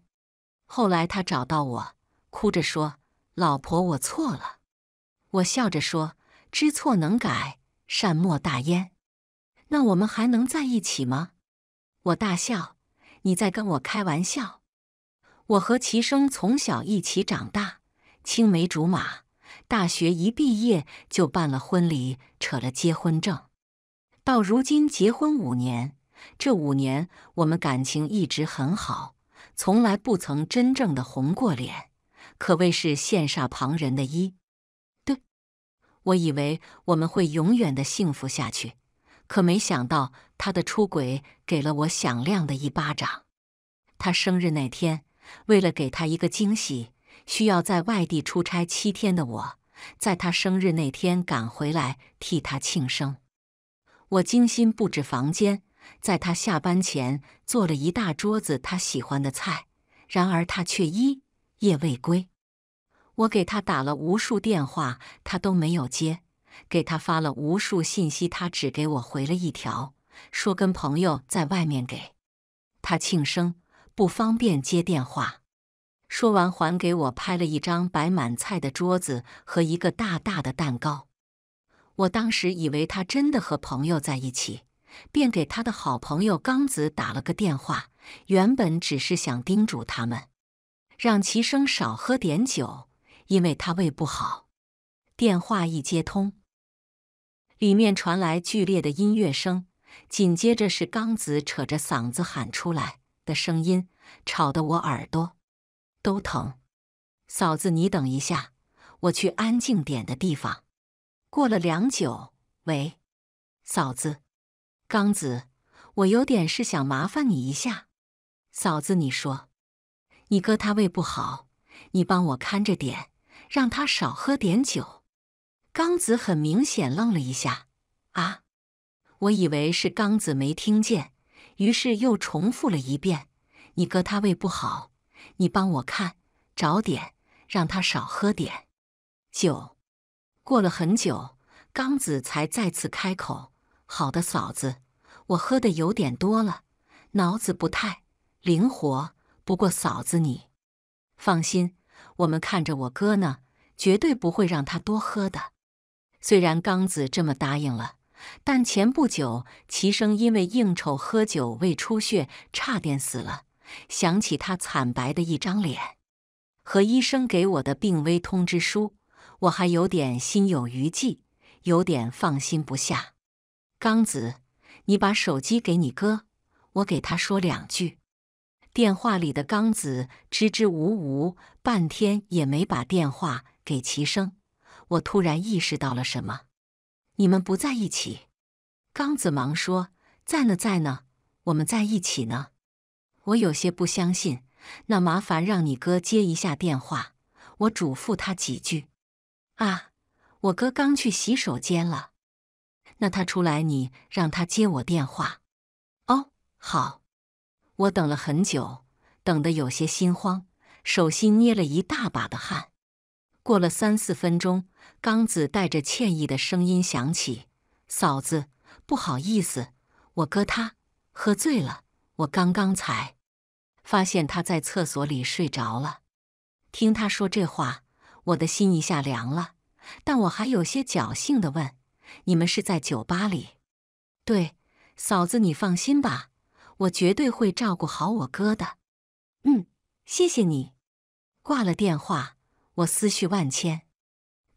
后来他找到我，哭着说：“老婆，我错了。”我笑着说：“知错能改，善莫大焉。”那我们还能在一起吗？我大笑。你在跟我开玩笑？我和齐生从小一起长大，青梅竹马，大学一毕业就办了婚礼，扯了结婚证，到如今结婚五年，这五年我们感情一直很好，从来不曾真正的红过脸，可谓是羡煞旁人的一对。我以为我们会永远的幸福下去，可没想到。他的出轨给了我响亮的一巴掌。他生日那天，为了给他一个惊喜，需要在外地出差七天的我，在他生日那天赶回来替他庆生。我精心布置房间，在他下班前做了一大桌子他喜欢的菜。然而他却一夜未归。我给他打了无数电话，他都没有接；给他发了无数信息，他只给我回了一条。说跟朋友在外面给他庆生，不方便接电话。说完还给我拍了一张摆满菜的桌子和一个大大的蛋糕。我当时以为他真的和朋友在一起，便给他的好朋友刚子打了个电话。原本只是想叮嘱他们，让齐生少喝点酒，因为他胃不好。电话一接通，里面传来剧烈的音乐声。紧接着是刚子扯着嗓子喊出来的声音，吵得我耳朵都疼。嫂子，你等一下，我去安静点的地方。过了良久，喂，嫂子，刚子，我有点事想麻烦你一下。嫂子，你说，你哥他胃不好，你帮我看着点，让他少喝点酒。刚子很明显愣了一下，啊。我以为是刚子没听见，于是又重复了一遍：“你哥他胃不好，你帮我看，找点让他少喝点。”酒。”过了很久，刚子才再次开口：“好的，嫂子，我喝的有点多了，脑子不太灵活。不过嫂子你放心，我们看着我哥呢，绝对不会让他多喝的。”虽然刚子这么答应了。但前不久，齐生因为应酬喝酒，胃出血，差点死了。想起他惨白的一张脸，和医生给我的病危通知书，我还有点心有余悸，有点放心不下。刚子，你把手机给你哥，我给他说两句。电话里的刚子支支吾吾，半天也没把电话给齐生。我突然意识到了什么。你们不在一起？刚子忙说：“在呢，在呢，我们在一起呢。”我有些不相信。那麻烦让你哥接一下电话，我嘱咐他几句。啊，我哥刚去洗手间了。那他出来，你让他接我电话。哦，好。我等了很久，等得有些心慌，手心捏了一大把的汗。过了三四分钟，刚子带着歉意的声音响起：“嫂子，不好意思，我哥他喝醉了，我刚刚才发现他在厕所里睡着了。”听他说这话，我的心一下凉了。但我还有些侥幸地问：“你们是在酒吧里？”“对，嫂子，你放心吧，我绝对会照顾好我哥的。”“嗯，谢谢你。”挂了电话。我思绪万千。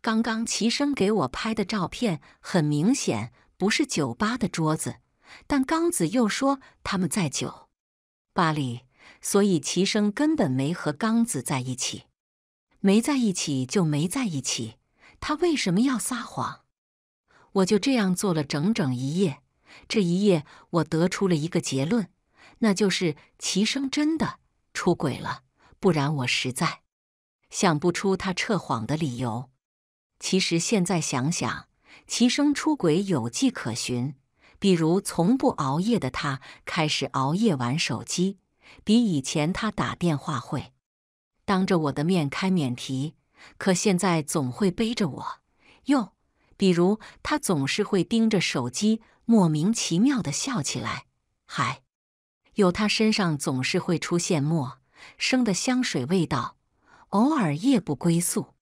刚刚齐生给我拍的照片很明显不是酒吧的桌子，但刚子又说他们在酒吧里，所以齐生根本没和刚子在一起。没在一起就没在一起，他为什么要撒谎？我就这样做了整整一夜。这一夜，我得出了一个结论，那就是齐生真的出轨了，不然我实在……想不出他撤谎的理由。其实现在想想，齐生出轨有迹可循，比如从不熬夜的他开始熬夜玩手机，比以前他打电话会当着我的面开免提，可现在总会背着我。又比如他总是会盯着手机，莫名其妙的笑起来。还有他身上总是会出现陌生的香水味道。偶尔夜不归宿，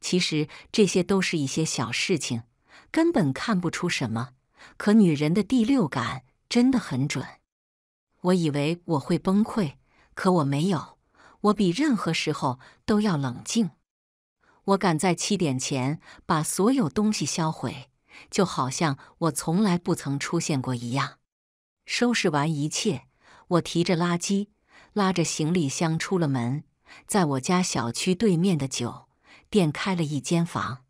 其实这些都是一些小事情，根本看不出什么。可女人的第六感真的很准。我以为我会崩溃，可我没有，我比任何时候都要冷静。我赶在七点前把所有东西销毁，就好像我从来不曾出现过一样。收拾完一切，我提着垃圾，拉着行李箱出了门。在我家小区对面的酒店开了一间房。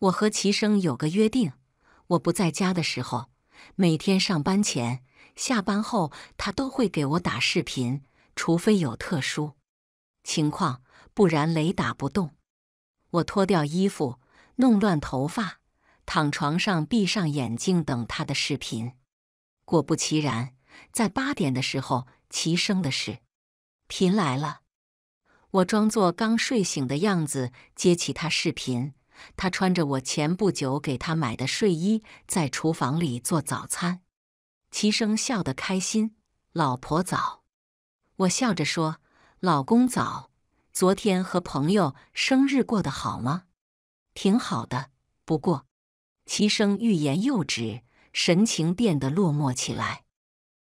我和齐生有个约定，我不在家的时候，每天上班前、下班后，他都会给我打视频，除非有特殊情况，不然雷打不动。我脱掉衣服，弄乱头发，躺床上，闭上眼睛等他的视频。果不其然，在八点的时候，齐生的视频来了。我装作刚睡醒的样子接起他视频，他穿着我前不久给他买的睡衣在厨房里做早餐，齐生笑得开心。老婆早，我笑着说：“老公早。”昨天和朋友生日过得好吗？挺好的。不过，齐生欲言又止，神情变得落寞起来。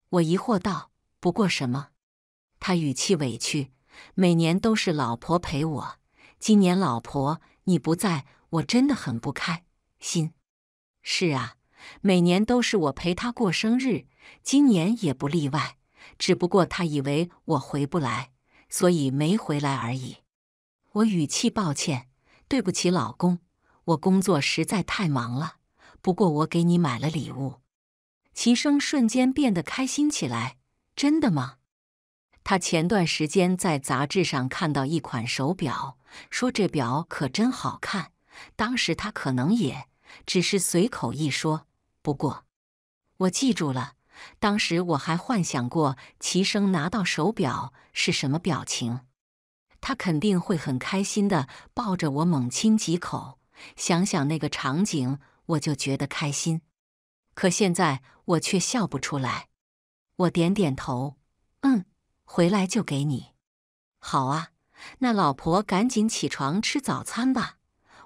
我疑惑道：“不过什么？”他语气委屈。每年都是老婆陪我，今年老婆你不在我真的很不开心。是啊，每年都是我陪他过生日，今年也不例外。只不过他以为我回不来，所以没回来而已。我语气抱歉，对不起，老公，我工作实在太忙了。不过我给你买了礼物。齐生瞬间变得开心起来。真的吗？他前段时间在杂志上看到一款手表，说这表可真好看。当时他可能也只是随口一说，不过我记住了。当时我还幻想过齐生拿到手表是什么表情，他肯定会很开心的，抱着我猛亲几口。想想那个场景，我就觉得开心。可现在我却笑不出来。我点点头，嗯。回来就给你，好啊！那老婆，赶紧起床吃早餐吧，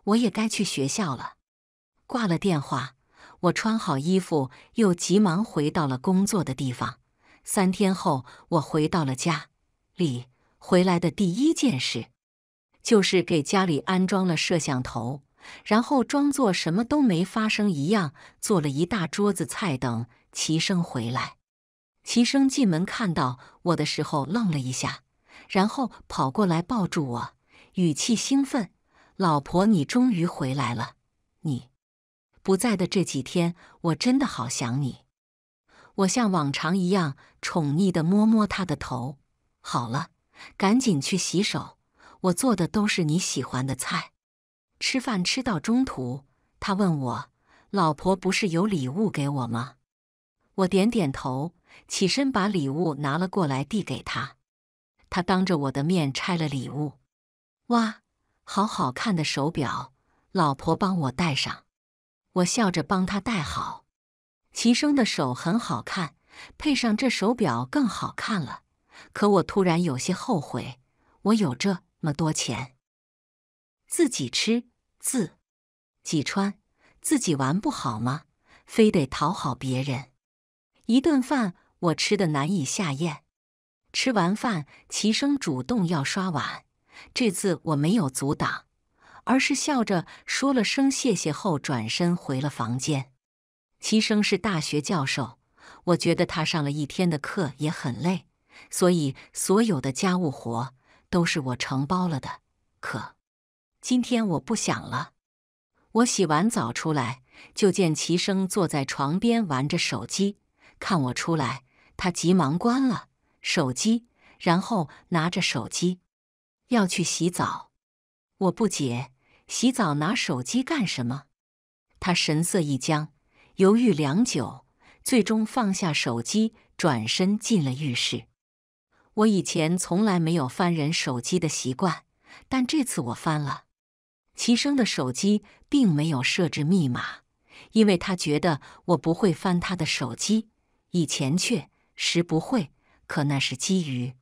我也该去学校了。挂了电话，我穿好衣服，又急忙回到了工作的地方。三天后，我回到了家里，回来的第一件事就是给家里安装了摄像头，然后装作什么都没发生一样，做了一大桌子菜，等齐生回来。齐生进门看到我的时候愣了一下，然后跑过来抱住我，语气兴奋：“老婆，你终于回来了！你不在的这几天，我真的好想你。”我像往常一样宠溺的摸摸他的头：“好了，赶紧去洗手，我做的都是你喜欢的菜。”吃饭吃到中途，他问我：“老婆，不是有礼物给我吗？”我点点头。起身把礼物拿了过来，递给他。他当着我的面拆了礼物。哇，好好看的手表，老婆帮我戴上。我笑着帮他戴好。齐生的手很好看，配上这手表更好看了。可我突然有些后悔，我有这么多钱，自己吃、自自己穿、自己玩不好吗？非得讨好别人，一顿饭。我吃的难以下咽，吃完饭，齐生主动要刷碗，这次我没有阻挡，而是笑着说了声谢谢后转身回了房间。齐生是大学教授，我觉得他上了一天的课也很累，所以所有的家务活都是我承包了的。可今天我不想了，我洗完澡出来，就见齐生坐在床边玩着手机，看我出来。他急忙关了手机，然后拿着手机要去洗澡。我不解，洗澡拿手机干什么？他神色一僵，犹豫良久，最终放下手机，转身进了浴室。我以前从来没有翻人手机的习惯，但这次我翻了。齐生的手机并没有设置密码，因为他觉得我不会翻他的手机，以前却。时不会，可那是基于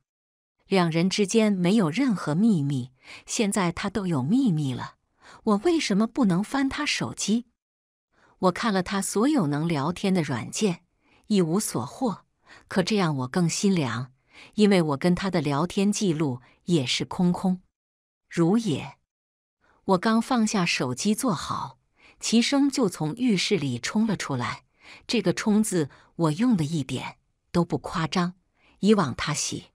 两人之间没有任何秘密。现在他都有秘密了，我为什么不能翻他手机？我看了他所有能聊天的软件，一无所获。可这样我更心凉，因为我跟他的聊天记录也是空空如也。我刚放下手机，坐好，齐生就从浴室里冲了出来。这个“冲”字我用了一点。都不夸张。以往他洗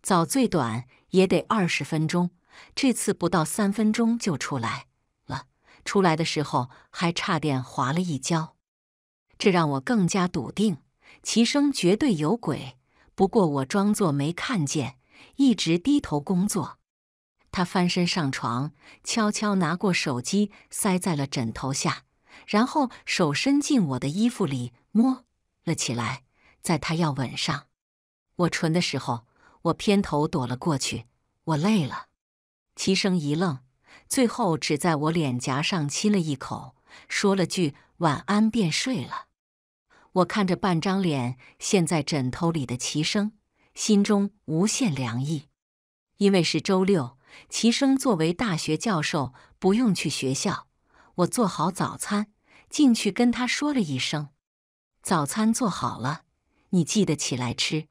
澡最短也得二十分钟，这次不到三分钟就出来了。出来的时候还差点滑了一跤，这让我更加笃定齐生绝对有鬼。不过我装作没看见，一直低头工作。他翻身上床，悄悄拿过手机塞在了枕头下，然后手伸进我的衣服里摸了起来。在他要吻上我唇的时候，我偏头躲了过去。我累了。齐生一愣，最后只在我脸颊上亲了一口，说了句“晚安”便睡了。我看着半张脸陷在枕头里的齐生，心中无限凉意。因为是周六，齐生作为大学教授不用去学校。我做好早餐，进去跟他说了一声：“早餐做好了。”你记得起来吃。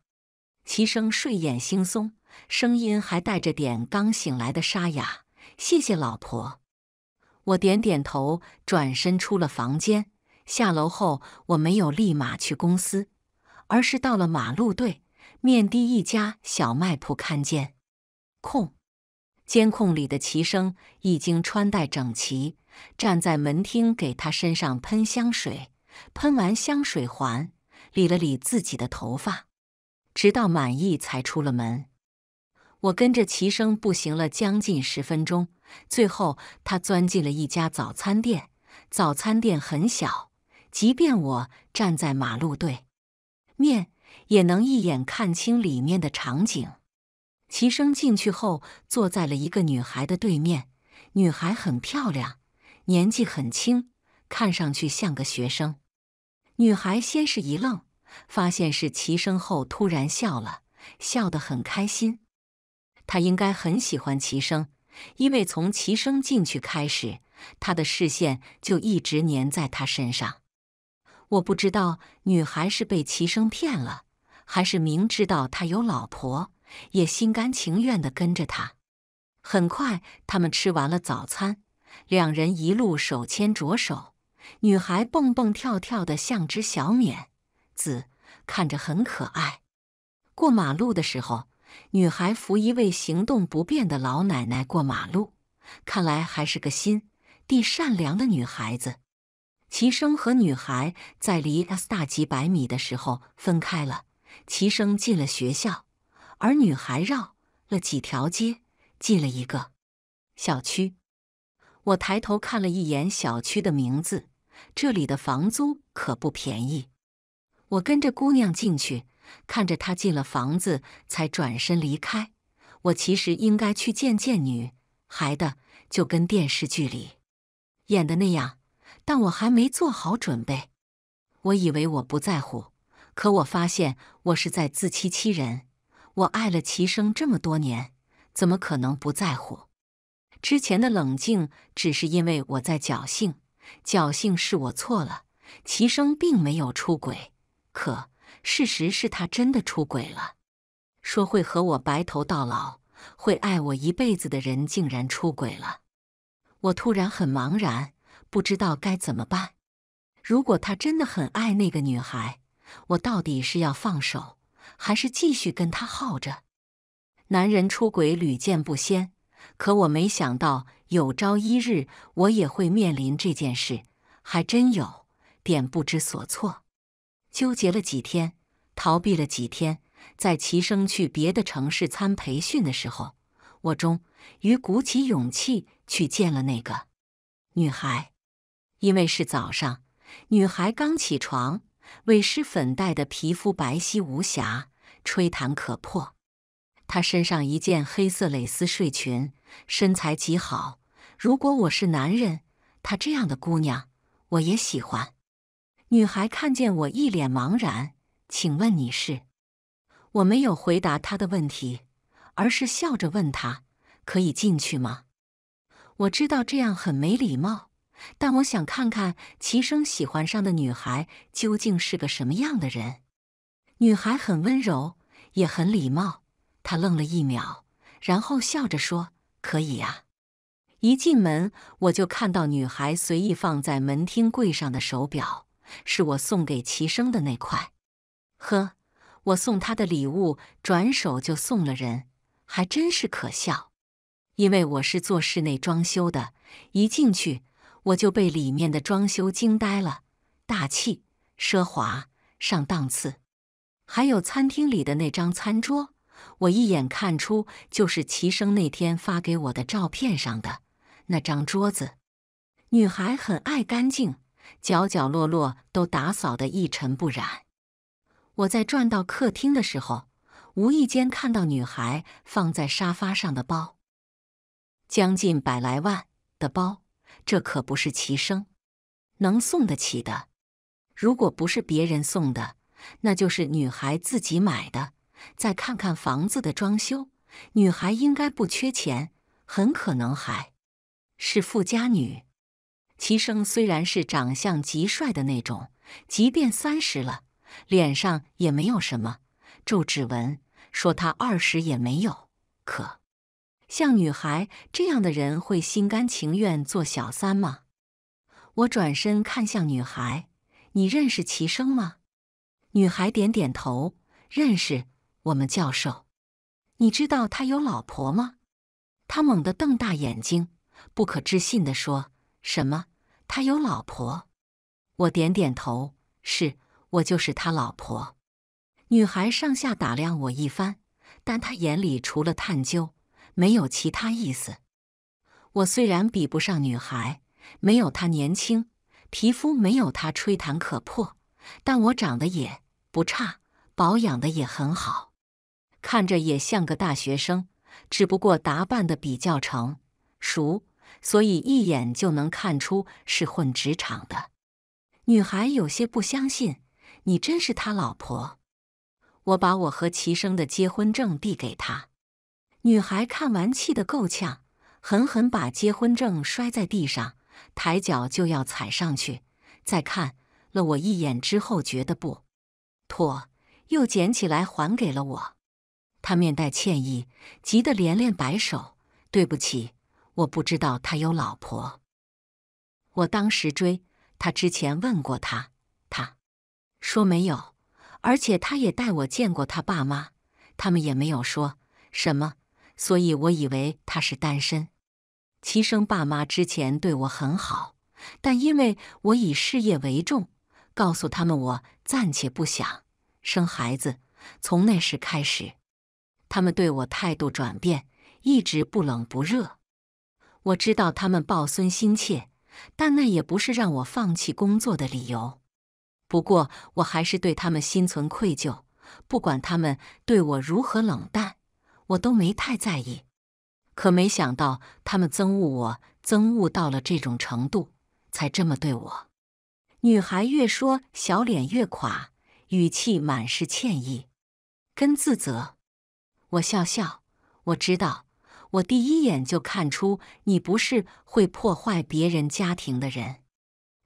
齐生睡眼惺忪，声音还带着点刚醒来的沙哑。谢谢老婆。我点点头，转身出了房间。下楼后，我没有立马去公司，而是到了马路对面的一家小卖铺，看监控。监控里的齐生已经穿戴整齐，站在门厅，给他身上喷香水。喷完香水，环理了理自己的头发，直到满意才出了门。我跟着齐生步行了将近十分钟，最后他钻进了一家早餐店。早餐店很小，即便我站在马路对面，也能一眼看清里面的场景。齐生进去后，坐在了一个女孩的对面。女孩很漂亮，年纪很轻，看上去像个学生。女孩先是一愣。发现是齐生后，突然笑了，笑得很开心。他应该很喜欢齐生，因为从齐生进去开始，他的视线就一直粘在他身上。我不知道女孩是被齐生骗了，还是明知道他有老婆，也心甘情愿地跟着他。很快，他们吃完了早餐，两人一路手牵着手，女孩蹦蹦跳跳的，像只小免。子看着很可爱。过马路的时候，女孩扶一位行动不便的老奶奶过马路，看来还是个心地善良的女孩子。齐生和女孩在离大几百米的时候分开了，齐生进了学校，而女孩绕了几条街，进了一个小区。我抬头看了一眼小区的名字，这里的房租可不便宜。我跟着姑娘进去，看着她进了房子，才转身离开。我其实应该去见见女孩的，就跟电视剧里演的那样。但我还没做好准备。我以为我不在乎，可我发现我是在自欺欺人。我爱了齐生这么多年，怎么可能不在乎？之前的冷静只是因为我在侥幸，侥幸是我错了。齐生并没有出轨。可，事实是他真的出轨了。说会和我白头到老，会爱我一辈子的人，竟然出轨了。我突然很茫然，不知道该怎么办。如果他真的很爱那个女孩，我到底是要放手，还是继续跟他耗着？男人出轨屡见不鲜，可我没想到有朝一日我也会面临这件事，还真有点不知所措。纠结了几天，逃避了几天，在齐生去别的城市参培训的时候，我终于鼓起勇气去见了那个女孩。因为是早上，女孩刚起床，未施粉黛的皮肤白皙无瑕，吹弹可破。她身上一件黑色蕾丝睡裙，身材极好。如果我是男人，她这样的姑娘，我也喜欢。女孩看见我一脸茫然，请问你是？我没有回答她的问题，而是笑着问她：“可以进去吗？”我知道这样很没礼貌，但我想看看齐生喜欢上的女孩究竟是个什么样的人。女孩很温柔，也很礼貌。她愣了一秒，然后笑着说：“可以啊。”一进门，我就看到女孩随意放在门厅柜上的手表。是我送给齐生的那块，呵，我送他的礼物转手就送了人，还真是可笑。因为我是做室内装修的，一进去我就被里面的装修惊呆了，大气、奢华、上档次。还有餐厅里的那张餐桌，我一眼看出就是齐生那天发给我的照片上的那张桌子。女孩很爱干净。角角落落都打扫的一尘不染。我在转到客厅的时候，无意间看到女孩放在沙发上的包，将近百来万的包，这可不是齐生能送得起的。如果不是别人送的，那就是女孩自己买的。再看看房子的装修，女孩应该不缺钱，很可能还是富家女。齐生虽然是长相极帅的那种，即便三十了，脸上也没有什么皱指纹。说他二十也没有，可像女孩这样的人会心甘情愿做小三吗？我转身看向女孩：“你认识齐生吗？”女孩点点头：“认识，我们教授。”你知道他有老婆吗？他猛地瞪大眼睛，不可置信地说。什么？他有老婆？我点点头，是我，就是他老婆。女孩上下打量我一番，但她眼里除了探究，没有其他意思。我虽然比不上女孩，没有她年轻，皮肤没有她吹弹可破，但我长得也不差，保养的也很好，看着也像个大学生，只不过打扮的比较成熟。所以一眼就能看出是混职场的，女孩有些不相信，你真是他老婆？我把我和齐生的结婚证递给他，女孩看完气得够呛，狠狠把结婚证摔在地上，抬脚就要踩上去，再看了我一眼之后觉得不妥，又捡起来还给了我。他面带歉意，急得连连摆手：“对不起。”我不知道他有老婆。我当时追他之前问过他，他说没有，而且他也带我见过他爸妈，他们也没有说什么，所以我以为他是单身。齐生爸妈之前对我很好，但因为我以事业为重，告诉他们我暂且不想生孩子。从那时开始，他们对我态度转变，一直不冷不热。我知道他们抱孙心切，但那也不是让我放弃工作的理由。不过，我还是对他们心存愧疚。不管他们对我如何冷淡，我都没太在意。可没想到，他们憎恶我，憎恶到了这种程度，才这么对我。女孩越说，小脸越垮，语气满是歉意跟自责。我笑笑，我知道。我第一眼就看出你不是会破坏别人家庭的人。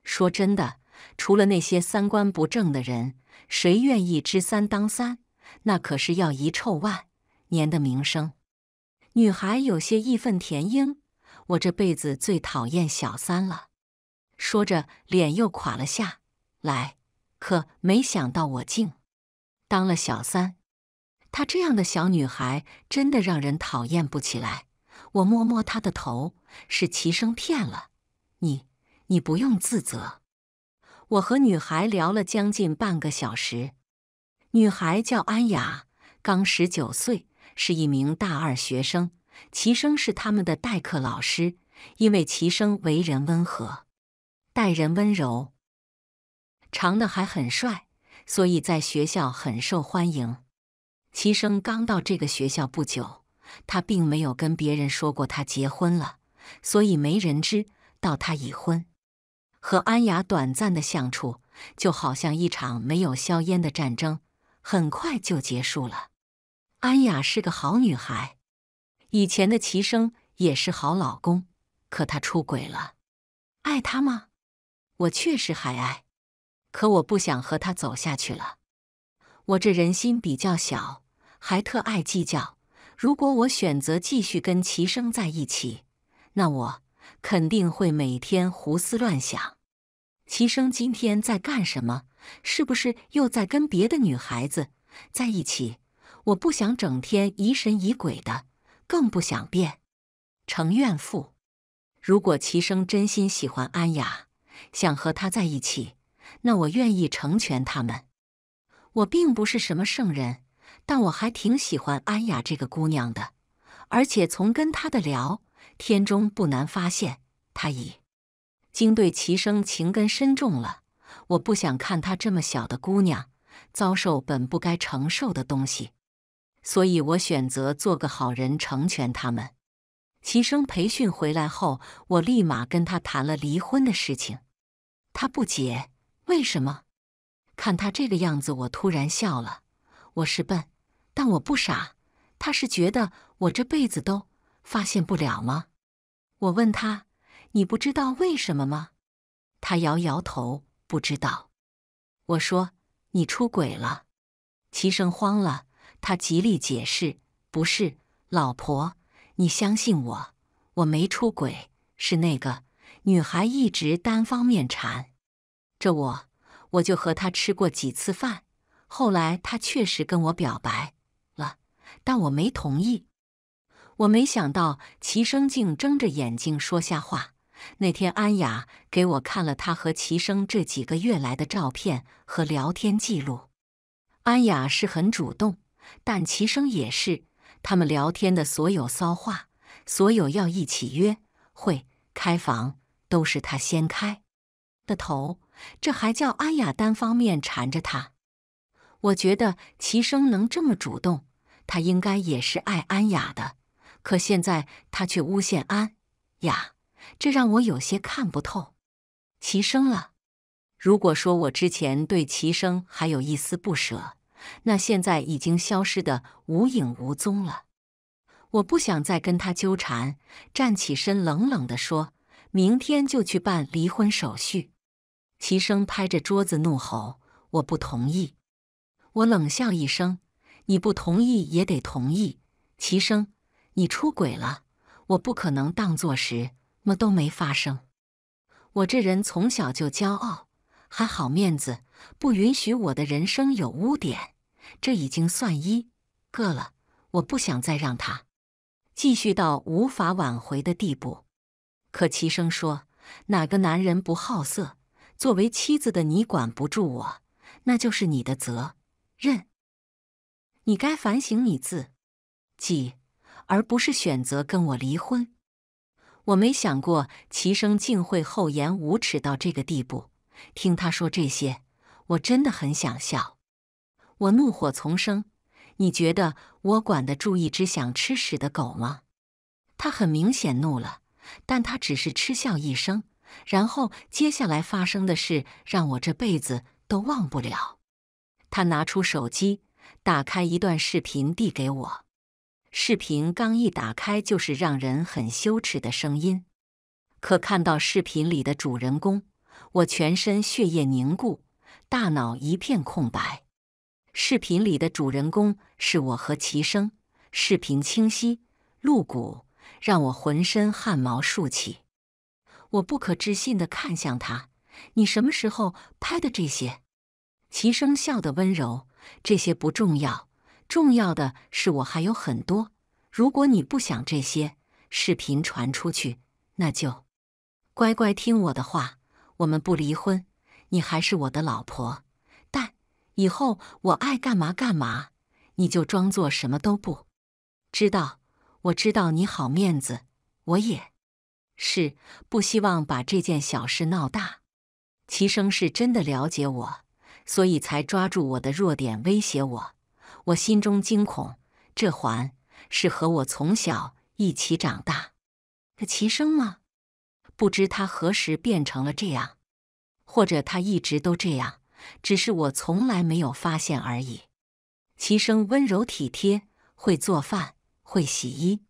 说真的，除了那些三观不正的人，谁愿意知三当三？那可是要遗臭万年的名声。女孩有些义愤填膺：“我这辈子最讨厌小三了。”说着，脸又垮了下来。可没想到，我竟当了小三。她这样的小女孩真的让人讨厌不起来。我摸摸她的头，是齐生骗了你，你不用自责。我和女孩聊了将近半个小时。女孩叫安雅，刚十九岁，是一名大二学生。齐生是他们的代课老师，因为齐生为人温和、待人温柔、长得还很帅，所以在学校很受欢迎。齐生刚到这个学校不久，他并没有跟别人说过他结婚了，所以没人知道他已婚。和安雅短暂的相处，就好像一场没有硝烟的战争，很快就结束了。安雅是个好女孩，以前的齐生也是好老公，可他出轨了。爱他吗？我确实还爱，可我不想和他走下去了。我这人心比较小，还特爱计较。如果我选择继续跟齐生在一起，那我肯定会每天胡思乱想。齐生今天在干什么？是不是又在跟别的女孩子在一起？我不想整天疑神疑鬼的，更不想变成怨妇。如果齐生真心喜欢安雅，想和她在一起，那我愿意成全他们。我并不是什么圣人，但我还挺喜欢安雅这个姑娘的。而且从跟她的聊天中，不难发现她已经对齐生情根深重了。我不想看她这么小的姑娘遭受本不该承受的东西，所以我选择做个好人，成全他们。齐生培训回来后，我立马跟他谈了离婚的事情。他不解，为什么？看他这个样子，我突然笑了。我是笨，但我不傻。他是觉得我这辈子都发现不了吗？我问他：“你不知道为什么吗？”他摇摇头，不知道。我说：“你出轨了。”齐生慌了，他极力解释：“不是，老婆，你相信我，我没出轨，是那个女孩一直单方面缠着我。”我就和他吃过几次饭，后来他确实跟我表白了，但我没同意。我没想到齐生竟睁着眼睛说瞎话。那天安雅给我看了他和齐生这几个月来的照片和聊天记录。安雅是很主动，但齐生也是。他们聊天的所有骚话，所有要一起约会、开房，都是他先开的头。这还叫安雅单方面缠着他？我觉得齐生能这么主动，他应该也是爱安雅的。可现在他却诬陷安雅，这让我有些看不透。齐生了，如果说我之前对齐生还有一丝不舍，那现在已经消失的无影无踪了。我不想再跟他纠缠，站起身冷冷的说：“明天就去办离婚手续。”齐生拍着桌子怒吼：“我不同意！”我冷笑一声：“你不同意也得同意。”齐生，你出轨了，我不可能当作什么都没发生。我这人从小就骄傲，还好面子，不允许我的人生有污点。这已经算一个了，我不想再让他继续到无法挽回的地步。可齐生说：“哪个男人不好色？”作为妻子的你管不住我，那就是你的责任。你该反省你自己，而不是选择跟我离婚。我没想过齐生竟会厚颜无耻到这个地步。听他说这些，我真的很想笑。我怒火丛生。你觉得我管得住一只想吃屎的狗吗？他很明显怒了，但他只是嗤笑一声。然后接下来发生的事让我这辈子都忘不了。他拿出手机，打开一段视频递给我。视频刚一打开，就是让人很羞耻的声音。可看到视频里的主人公，我全身血液凝固，大脑一片空白。视频里的主人公是我和齐生。视频清晰、露骨，让我浑身汗毛竖起。我不可置信的看向他，你什么时候拍的这些？齐生笑得温柔，这些不重要，重要的是我还有很多。如果你不想这些视频传出去，那就乖乖听我的话，我们不离婚，你还是我的老婆。但以后我爱干嘛干嘛，你就装作什么都不知道。我知道你好面子，我也。是不希望把这件小事闹大。齐生是真的了解我，所以才抓住我的弱点威胁我。我心中惊恐。这环是和我从小一起长大，的齐生吗？不知他何时变成了这样，或者他一直都这样，只是我从来没有发现而已。齐生温柔体贴，会做饭，会洗衣，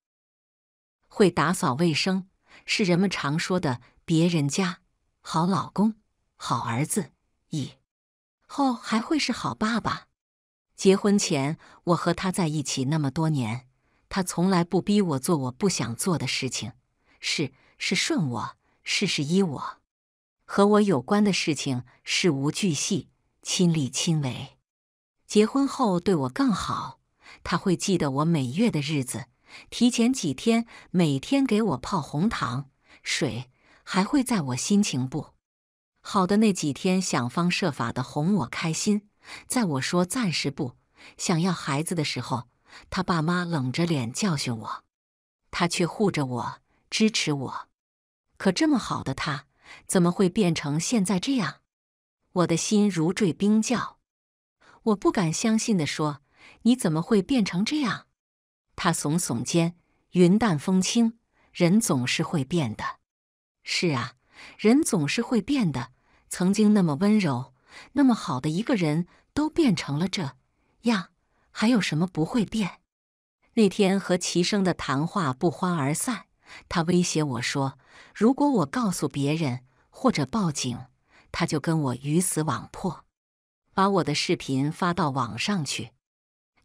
会打扫卫生。是人们常说的别人家好老公、好儿子，以后还会是好爸爸。结婚前我和他在一起那么多年，他从来不逼我做我不想做的事情，是是顺我，事事依我，和我有关的事情事无巨细，亲力亲为。结婚后对我更好，他会记得我每月的日子。提前几天，每天给我泡红糖水，还会在我心情不好的那几天想方设法的哄我开心。在我说暂时不想要孩子的时候，他爸妈冷着脸教训我，他却护着我，支持我。可这么好的他，怎么会变成现在这样？我的心如坠冰窖，我不敢相信的说：“你怎么会变成这样？”他耸耸肩，云淡风轻。人总是会变的。是啊，人总是会变的。曾经那么温柔、那么好的一个人都变成了这样，还有什么不会变？那天和齐生的谈话不欢而散，他威胁我说，如果我告诉别人或者报警，他就跟我鱼死网破，把我的视频发到网上去。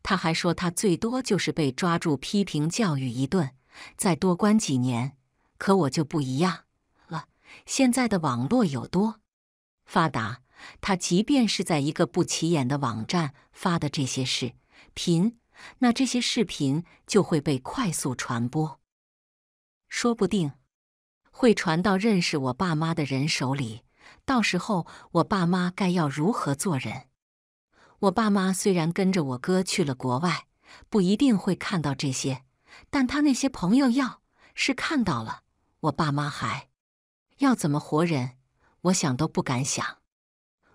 他还说，他最多就是被抓住批评教育一顿，再多关几年。可我就不一样了。现在的网络有多发达，他即便是在一个不起眼的网站发的这些视频，那这些视频就会被快速传播，说不定会传到认识我爸妈的人手里。到时候我爸妈该要如何做人？我爸妈虽然跟着我哥去了国外，不一定会看到这些，但他那些朋友要是看到了，我爸妈还要怎么活人？我想都不敢想。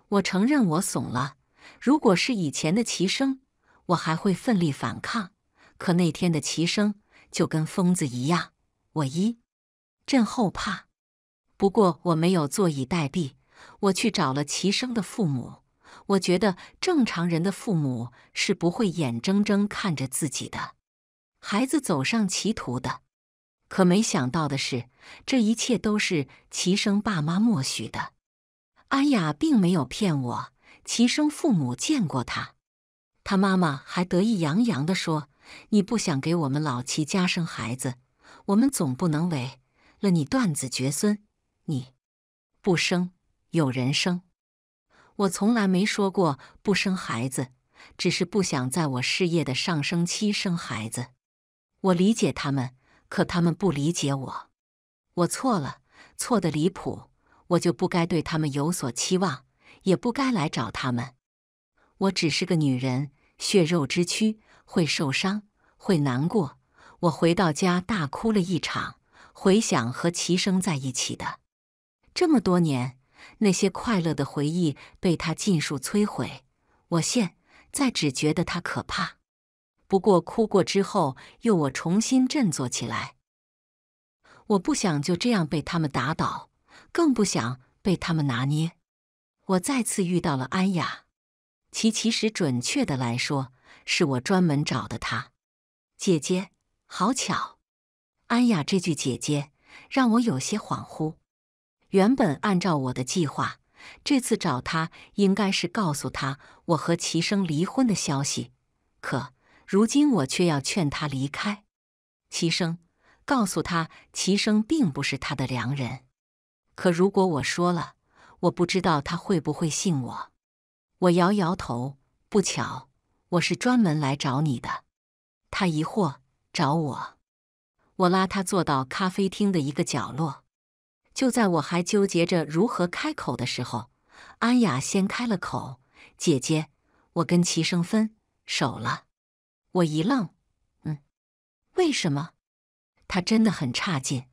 我承认我怂了。如果是以前的齐生，我还会奋力反抗，可那天的齐生就跟疯子一样，我一阵后怕。不过我没有坐以待毙，我去找了齐生的父母。我觉得正常人的父母是不会眼睁睁看着自己的孩子走上歧途的。可没想到的是，这一切都是齐生爸妈默许的。安雅并没有骗我，齐生父母见过他，他妈妈还得意洋洋的说：“你不想给我们老齐家生孩子，我们总不能为了你断子绝孙。你不生，有人生。”我从来没说过不生孩子，只是不想在我事业的上升期生孩子。我理解他们，可他们不理解我。我错了，错的离谱。我就不该对他们有所期望，也不该来找他们。我只是个女人，血肉之躯，会受伤，会难过。我回到家大哭了一场，回想和齐生在一起的这么多年。那些快乐的回忆被他尽数摧毁，我现在只觉得他可怕。不过哭过之后，又我重新振作起来。我不想就这样被他们打倒，更不想被他们拿捏。我再次遇到了安雅，其其实准确的来说，是我专门找的她。姐姐，好巧。安雅这句“姐姐”让我有些恍惚。原本按照我的计划，这次找他应该是告诉他我和齐生离婚的消息。可如今我却要劝他离开。齐生，告诉他齐生并不是他的良人。可如果我说了，我不知道他会不会信我。我摇摇头。不巧，我是专门来找你的。他疑惑，找我？我拉他坐到咖啡厅的一个角落。就在我还纠结着如何开口的时候，安雅先开了口：“姐姐，我跟齐生分手了。”我一愣，“嗯，为什么？他真的很差劲。”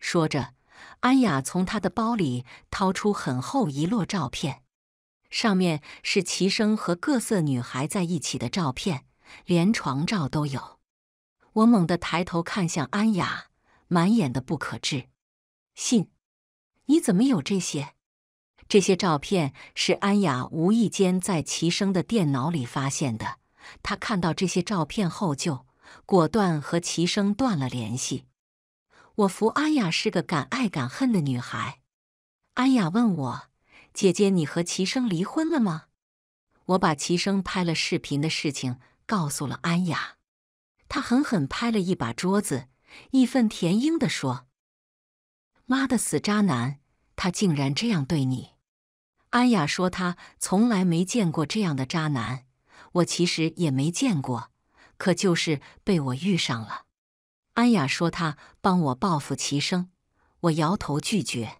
说着，安雅从她的包里掏出很厚一摞照片，上面是齐生和各色女孩在一起的照片，连床照都有。我猛地抬头看向安雅，满眼的不可置。信，你怎么有这些？这些照片是安雅无意间在齐生的电脑里发现的。她看到这些照片后，就果断和齐生断了联系。我服，安雅是个敢爱敢恨的女孩。安雅问我：“姐姐，你和齐生离婚了吗？”我把齐生拍了视频的事情告诉了安雅。她狠狠拍了一把桌子，义愤填膺的说。妈的死渣男！他竟然这样对你！安雅说她从来没见过这样的渣男，我其实也没见过，可就是被我遇上了。安雅说她帮我报复齐生，我摇头拒绝。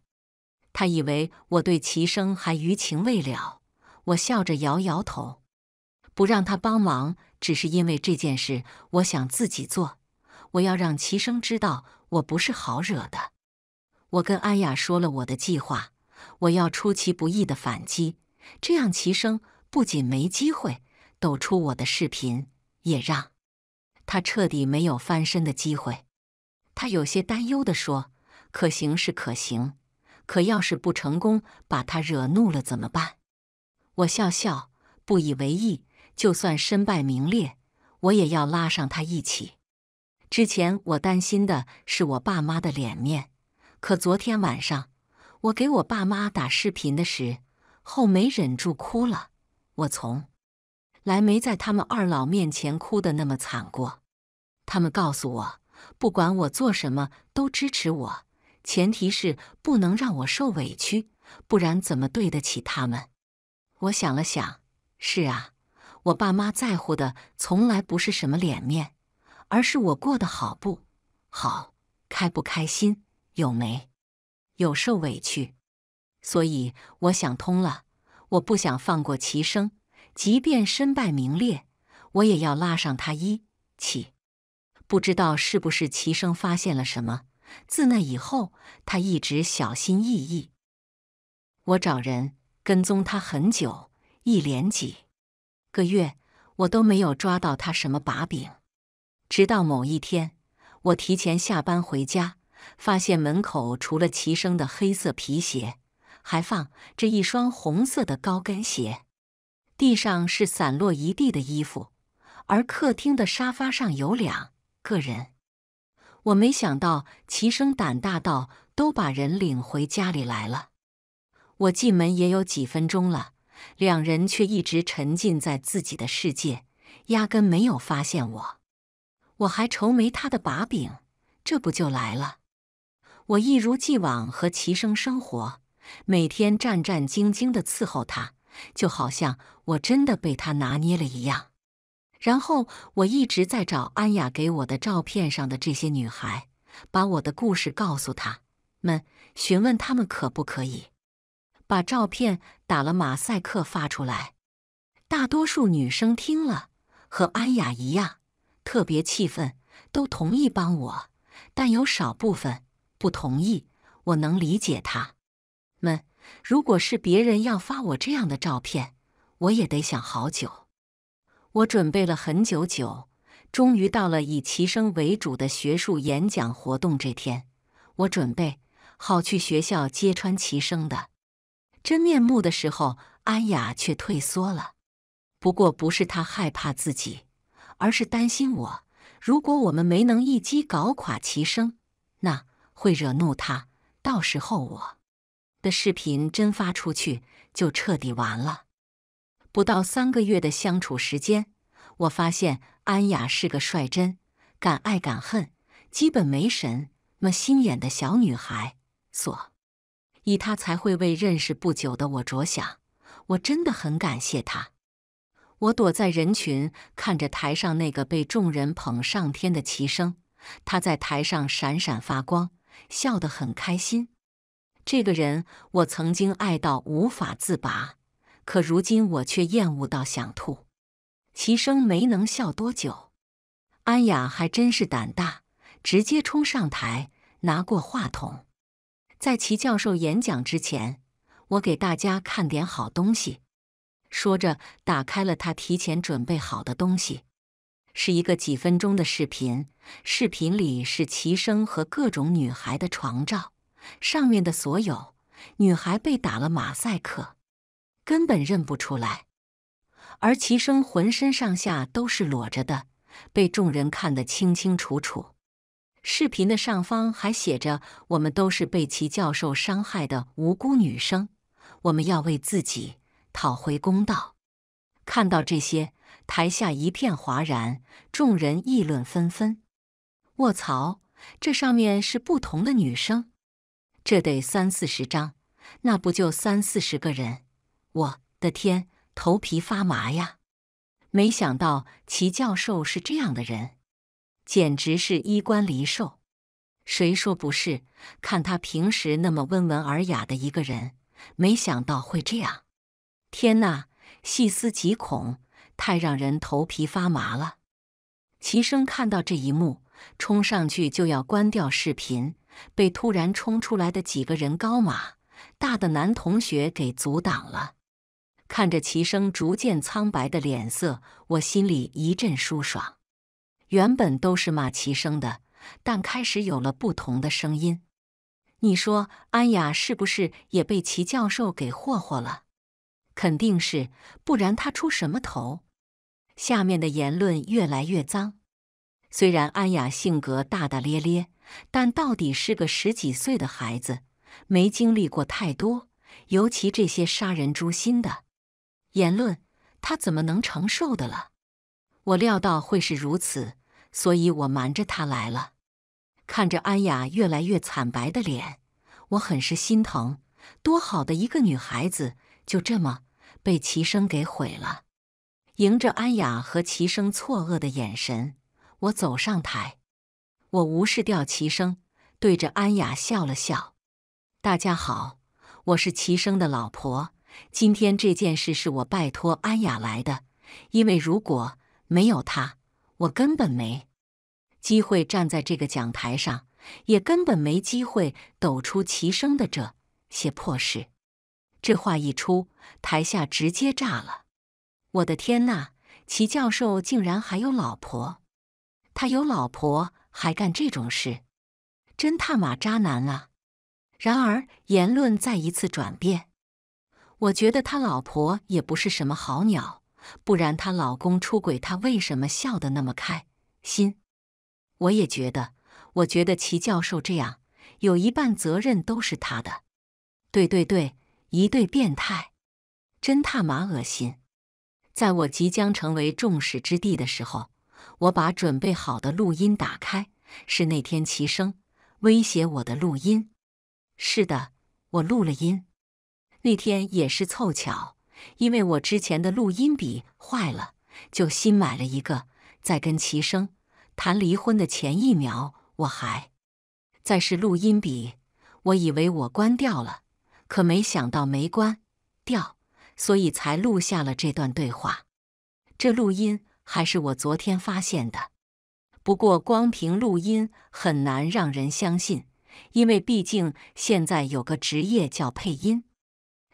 她以为我对齐生还余情未了，我笑着摇摇头，不让他帮忙，只是因为这件事我想自己做。我要让齐生知道我不是好惹的。我跟安雅说了我的计划，我要出其不意的反击，这样齐生不仅没机会抖出我的视频，也让他彻底没有翻身的机会。他有些担忧地说：“可行是可行，可要是不成功，把他惹怒了怎么办？”我笑笑，不以为意。就算身败名裂，我也要拉上他一起。之前我担心的是我爸妈的脸面。可昨天晚上，我给我爸妈打视频的时候，没忍住哭了。我从来没在他们二老面前哭的那么惨过。他们告诉我，不管我做什么，都支持我，前提是不能让我受委屈，不然怎么对得起他们？我想了想，是啊，我爸妈在乎的从来不是什么脸面，而是我过得好不好，开不开心。有没，有受委屈，所以我想通了。我不想放过齐生，即便身败名裂，我也要拉上他一起。不知道是不是齐生发现了什么，自那以后，他一直小心翼翼。我找人跟踪他很久，一连几个月，我都没有抓到他什么把柄。直到某一天，我提前下班回家。发现门口除了齐生的黑色皮鞋，还放着一双红色的高跟鞋。地上是散落一地的衣服，而客厅的沙发上有两个人。我没想到齐生胆大到都把人领回家里来了。我进门也有几分钟了，两人却一直沉浸在自己的世界，压根没有发现我。我还愁没他的把柄，这不就来了？我一如既往和齐生生活，每天战战兢兢地伺候他，就好像我真的被他拿捏了一样。然后我一直在找安雅给我的照片上的这些女孩，把我的故事告诉他们，询问他们可不可以把照片打了马赛克发出来。大多数女生听了和安雅一样，特别气愤，都同意帮我，但有少部分。不同意，我能理解他们。如果是别人要发我这样的照片，我也得想好久。我准备了很久久，终于到了以齐声为主的学术演讲活动这天，我准备好去学校揭穿齐声的真面目的时候，安雅却退缩了。不过不是她害怕自己，而是担心我。如果我们没能一击搞垮齐声，那……会惹怒他，到时候我的视频真发出去，就彻底完了。不到三个月的相处时间，我发现安雅是个率真、敢爱敢恨、基本没什么心眼的小女孩，所以她才会为认识不久的我着想。我真的很感谢她。我躲在人群，看着台上那个被众人捧上天的齐声，她在台上闪闪发光。笑得很开心，这个人我曾经爱到无法自拔，可如今我却厌恶到想吐。齐生没能笑多久，安雅还真是胆大，直接冲上台拿过话筒，在齐教授演讲之前，我给大家看点好东西。说着，打开了他提前准备好的东西。是一个几分钟的视频，视频里是齐生和各种女孩的床照，上面的所有女孩被打了马赛克，根本认不出来，而齐生浑身上下都是裸着的，被众人看得清清楚楚。视频的上方还写着：“我们都是被齐教授伤害的无辜女生，我们要为自己讨回公道。”看到这些。台下一片哗然，众人议论纷纷。卧槽，这上面是不同的女生，这得三四十张，那不就三四十个人？我的天，头皮发麻呀！没想到齐教授是这样的人，简直是衣冠禽兽。谁说不是？看他平时那么温文尔雅的一个人，没想到会这样。天呐，细思极恐。太让人头皮发麻了！齐生看到这一幕，冲上去就要关掉视频，被突然冲出来的几个人高马大的男同学给阻挡了。看着齐生逐渐苍白的脸色，我心里一阵舒爽。原本都是骂齐生的，但开始有了不同的声音。你说安雅是不是也被齐教授给霍霍了？肯定是，不然他出什么头？下面的言论越来越脏。虽然安雅性格大大咧咧，但到底是个十几岁的孩子，没经历过太多，尤其这些杀人诛心的言论，她怎么能承受的了？我料到会是如此，所以我瞒着她来了。看着安雅越来越惨白的脸，我很是心疼。多好的一个女孩子，就这么被齐生给毁了。迎着安雅和齐生错愕的眼神，我走上台。我无视掉齐生，对着安雅笑了笑：“大家好，我是齐生的老婆。今天这件事是我拜托安雅来的，因为如果没有她，我根本没机会站在这个讲台上，也根本没机会抖出齐生的这些破事。”这话一出，台下直接炸了。我的天呐，齐教授竟然还有老婆！他有老婆还干这种事，真他妈渣男啊！然而言论再一次转变，我觉得他老婆也不是什么好鸟，不然他老公出轨，他为什么笑得那么开心？我也觉得，我觉得齐教授这样有一半责任都是他的。对对对，一对变态，真他妈恶心！在我即将成为众矢之的的时候，我把准备好的录音打开，是那天齐声威胁我的录音。是的，我录了音。那天也是凑巧，因为我之前的录音笔坏了，就新买了一个。在跟齐生谈离婚的前一秒，我还在试录音笔，我以为我关掉了，可没想到没关掉。所以才录下了这段对话，这录音还是我昨天发现的。不过光凭录音很难让人相信，因为毕竟现在有个职业叫配音。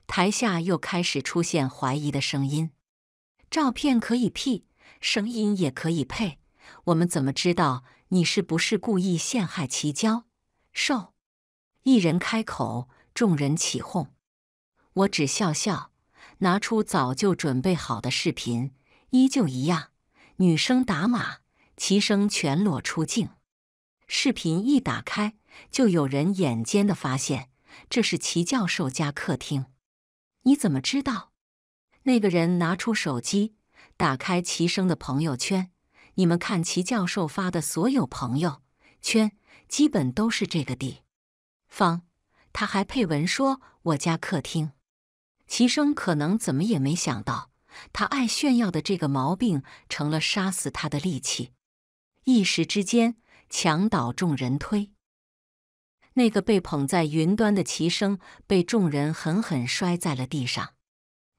台下又开始出现怀疑的声音。照片可以 P，声音也可以配，我们怎么知道你是不是故意陷害齐娇？”受。一人开口，众人起哄。我只笑笑。拿出早就准备好的视频，依旧一样。女生打码，齐声全裸出镜。视频一打开，就有人眼尖的发现，这是齐教授家客厅。你怎么知道？那个人拿出手机，打开齐生的朋友圈。你们看，齐教授发的所有朋友圈，基本都是这个地方。他还配文说：“我家客厅。”齐生可能怎么也没想到，他爱炫耀的这个毛病成了杀死他的利器。一时之间，墙倒众人推，那个被捧在云端的齐生被众人狠狠摔在了地上。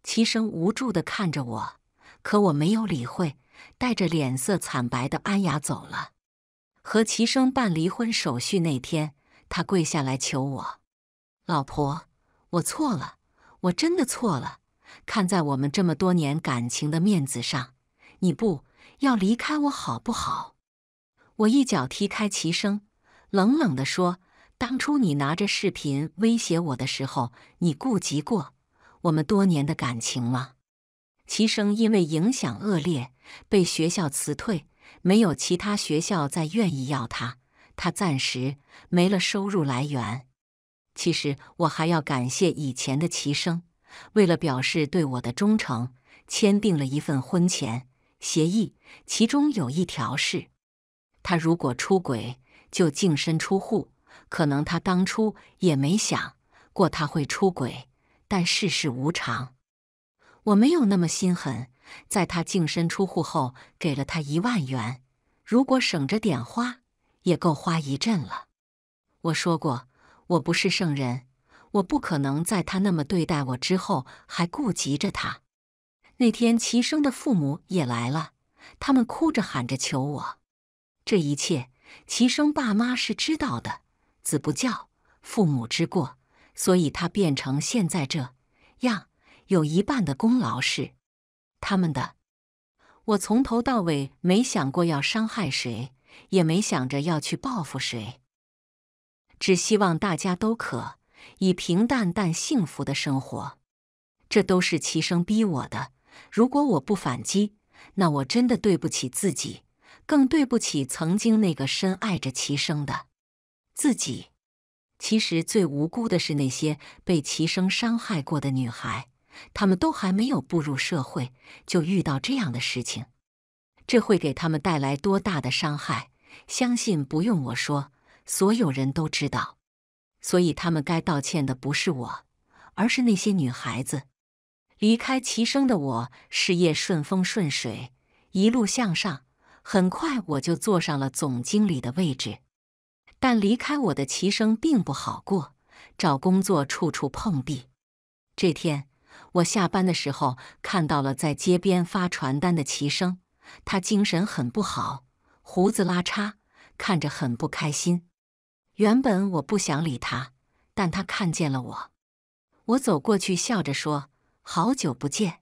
齐生无助地看着我，可我没有理会，带着脸色惨白的安雅走了。和齐生办离婚手续那天，他跪下来求我：“老婆，我错了。”我真的错了，看在我们这么多年感情的面子上，你不要离开我好不好？我一脚踢开齐生，冷冷地说：“当初你拿着视频威胁我的时候，你顾及过我们多年的感情吗？”齐生因为影响恶劣被学校辞退，没有其他学校再愿意要他，他暂时没了收入来源。其实我还要感谢以前的齐生，为了表示对我的忠诚，签订了一份婚前协议，其中有一条是，他如果出轨，就净身出户。可能他当初也没想过他会出轨，但世事无常。我没有那么心狠，在他净身出户后，给了他一万元，如果省着点花，也够花一阵了。我说过。我不是圣人，我不可能在他那么对待我之后还顾及着他。那天齐生的父母也来了，他们哭着喊着求我。这一切，齐生爸妈是知道的。子不教，父母之过，所以他变成现在这样，有一半的功劳是他们的。我从头到尾没想过要伤害谁，也没想着要去报复谁。只希望大家都可以平淡但幸福的生活。这都是齐生逼我的，如果我不反击，那我真的对不起自己，更对不起曾经那个深爱着齐生的自己。其实最无辜的是那些被齐生伤害过的女孩，她们都还没有步入社会，就遇到这样的事情，这会给他们带来多大的伤害？相信不用我说。所有人都知道，所以他们该道歉的不是我，而是那些女孩子。离开齐生的我，事业顺风顺水，一路向上，很快我就坐上了总经理的位置。但离开我的齐生并不好过，找工作处处碰壁。这天，我下班的时候看到了在街边发传单的齐生，他精神很不好，胡子拉碴，看着很不开心。原本我不想理他，但他看见了我，我走过去笑着说：“好久不见。”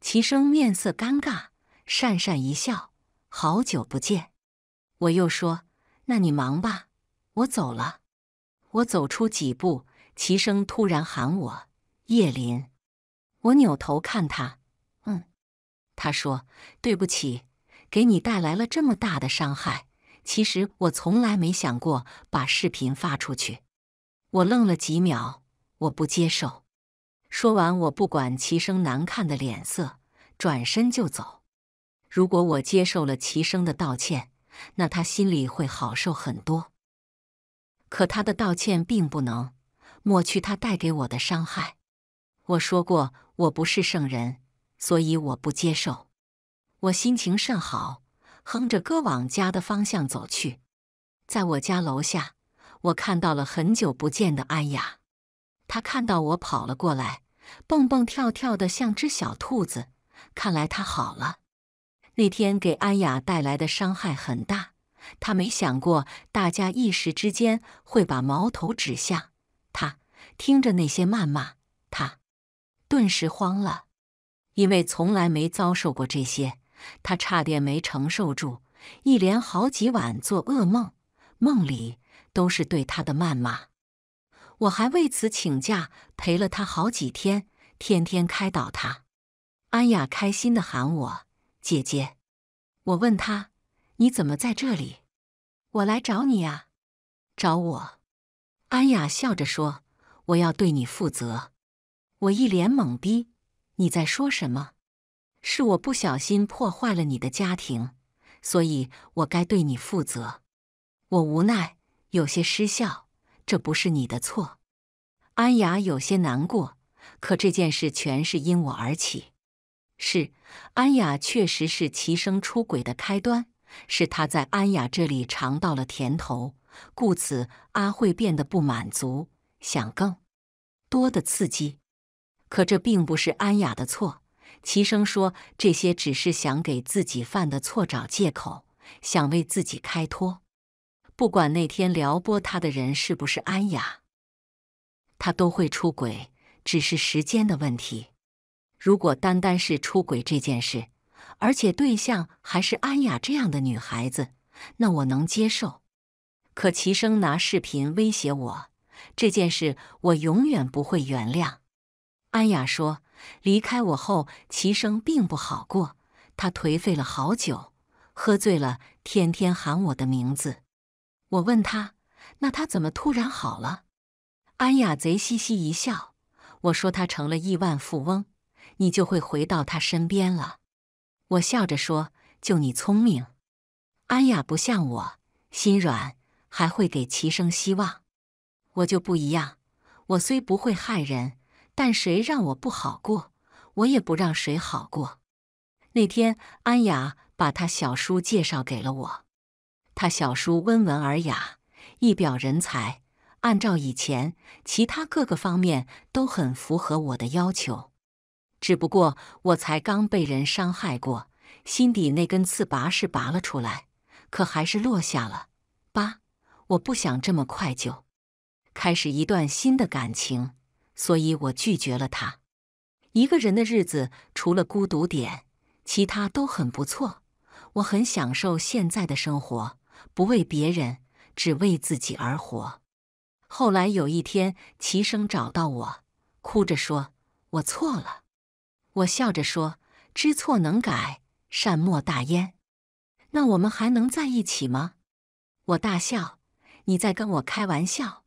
齐生面色尴尬，讪讪一笑：“好久不见。”我又说：“那你忙吧，我走了。”我走出几步，齐生突然喊我：“叶林！”我扭头看他，嗯，他说：“对不起，给你带来了这么大的伤害。”其实我从来没想过把视频发出去。我愣了几秒，我不接受。说完，我不管齐生难看的脸色，转身就走。如果我接受了齐生的道歉，那他心里会好受很多。可他的道歉并不能抹去他带给我的伤害。我说过，我不是圣人，所以我不接受。我心情甚好。哼着歌往家的方向走去，在我家楼下，我看到了很久不见的安雅。她看到我跑了过来，蹦蹦跳跳的像只小兔子。看来她好了。那天给安雅带来的伤害很大，她没想过大家一时之间会把矛头指向她。听着那些谩骂，她顿时慌了，因为从来没遭受过这些。他差点没承受住，一连好几晚做噩梦，梦里都是对他的谩骂。我还为此请假陪了他好几天，天天开导他。安雅开心的喊我姐姐，我问他：“你怎么在这里？”“我来找你啊，找我。”安雅笑着说：“我要对你负责。”我一脸懵逼：“你在说什么？”是我不小心破坏了你的家庭，所以我该对你负责。我无奈，有些失笑。这不是你的错。安雅有些难过，可这件事全是因我而起。是，安雅确实是齐生出轨的开端，是他在安雅这里尝到了甜头，故此阿慧变得不满足，想更多的刺激。可这并不是安雅的错。齐声说：“这些只是想给自己犯的错找借口，想为自己开脱。不管那天撩拨他的人是不是安雅，他都会出轨，只是时间的问题。如果单单是出轨这件事，而且对象还是安雅这样的女孩子，那我能接受。可齐声拿视频威胁我，这件事我永远不会原谅。”安雅说。离开我后，齐生并不好过，他颓废了好久，喝醉了，天天喊我的名字。我问他，那他怎么突然好了？安雅贼嘻嘻一笑，我说他成了亿万富翁，你就会回到他身边了。我笑着说，就你聪明。安雅不像我，心软，还会给齐生希望。我就不一样，我虽不会害人。但谁让我不好过，我也不让谁好过。那天，安雅把她小叔介绍给了我。他小叔温文尔雅，一表人才，按照以前，其他各个方面都很符合我的要求。只不过，我才刚被人伤害过，心底那根刺拔是拔了出来，可还是落下了。八，我不想这么快就开始一段新的感情。所以我拒绝了他。一个人的日子，除了孤独点，其他都很不错。我很享受现在的生活，不为别人，只为自己而活。后来有一天，齐生找到我，哭着说：“我错了。”我笑着说：“知错能改，善莫大焉。”那我们还能在一起吗？我大笑：“你在跟我开玩笑。”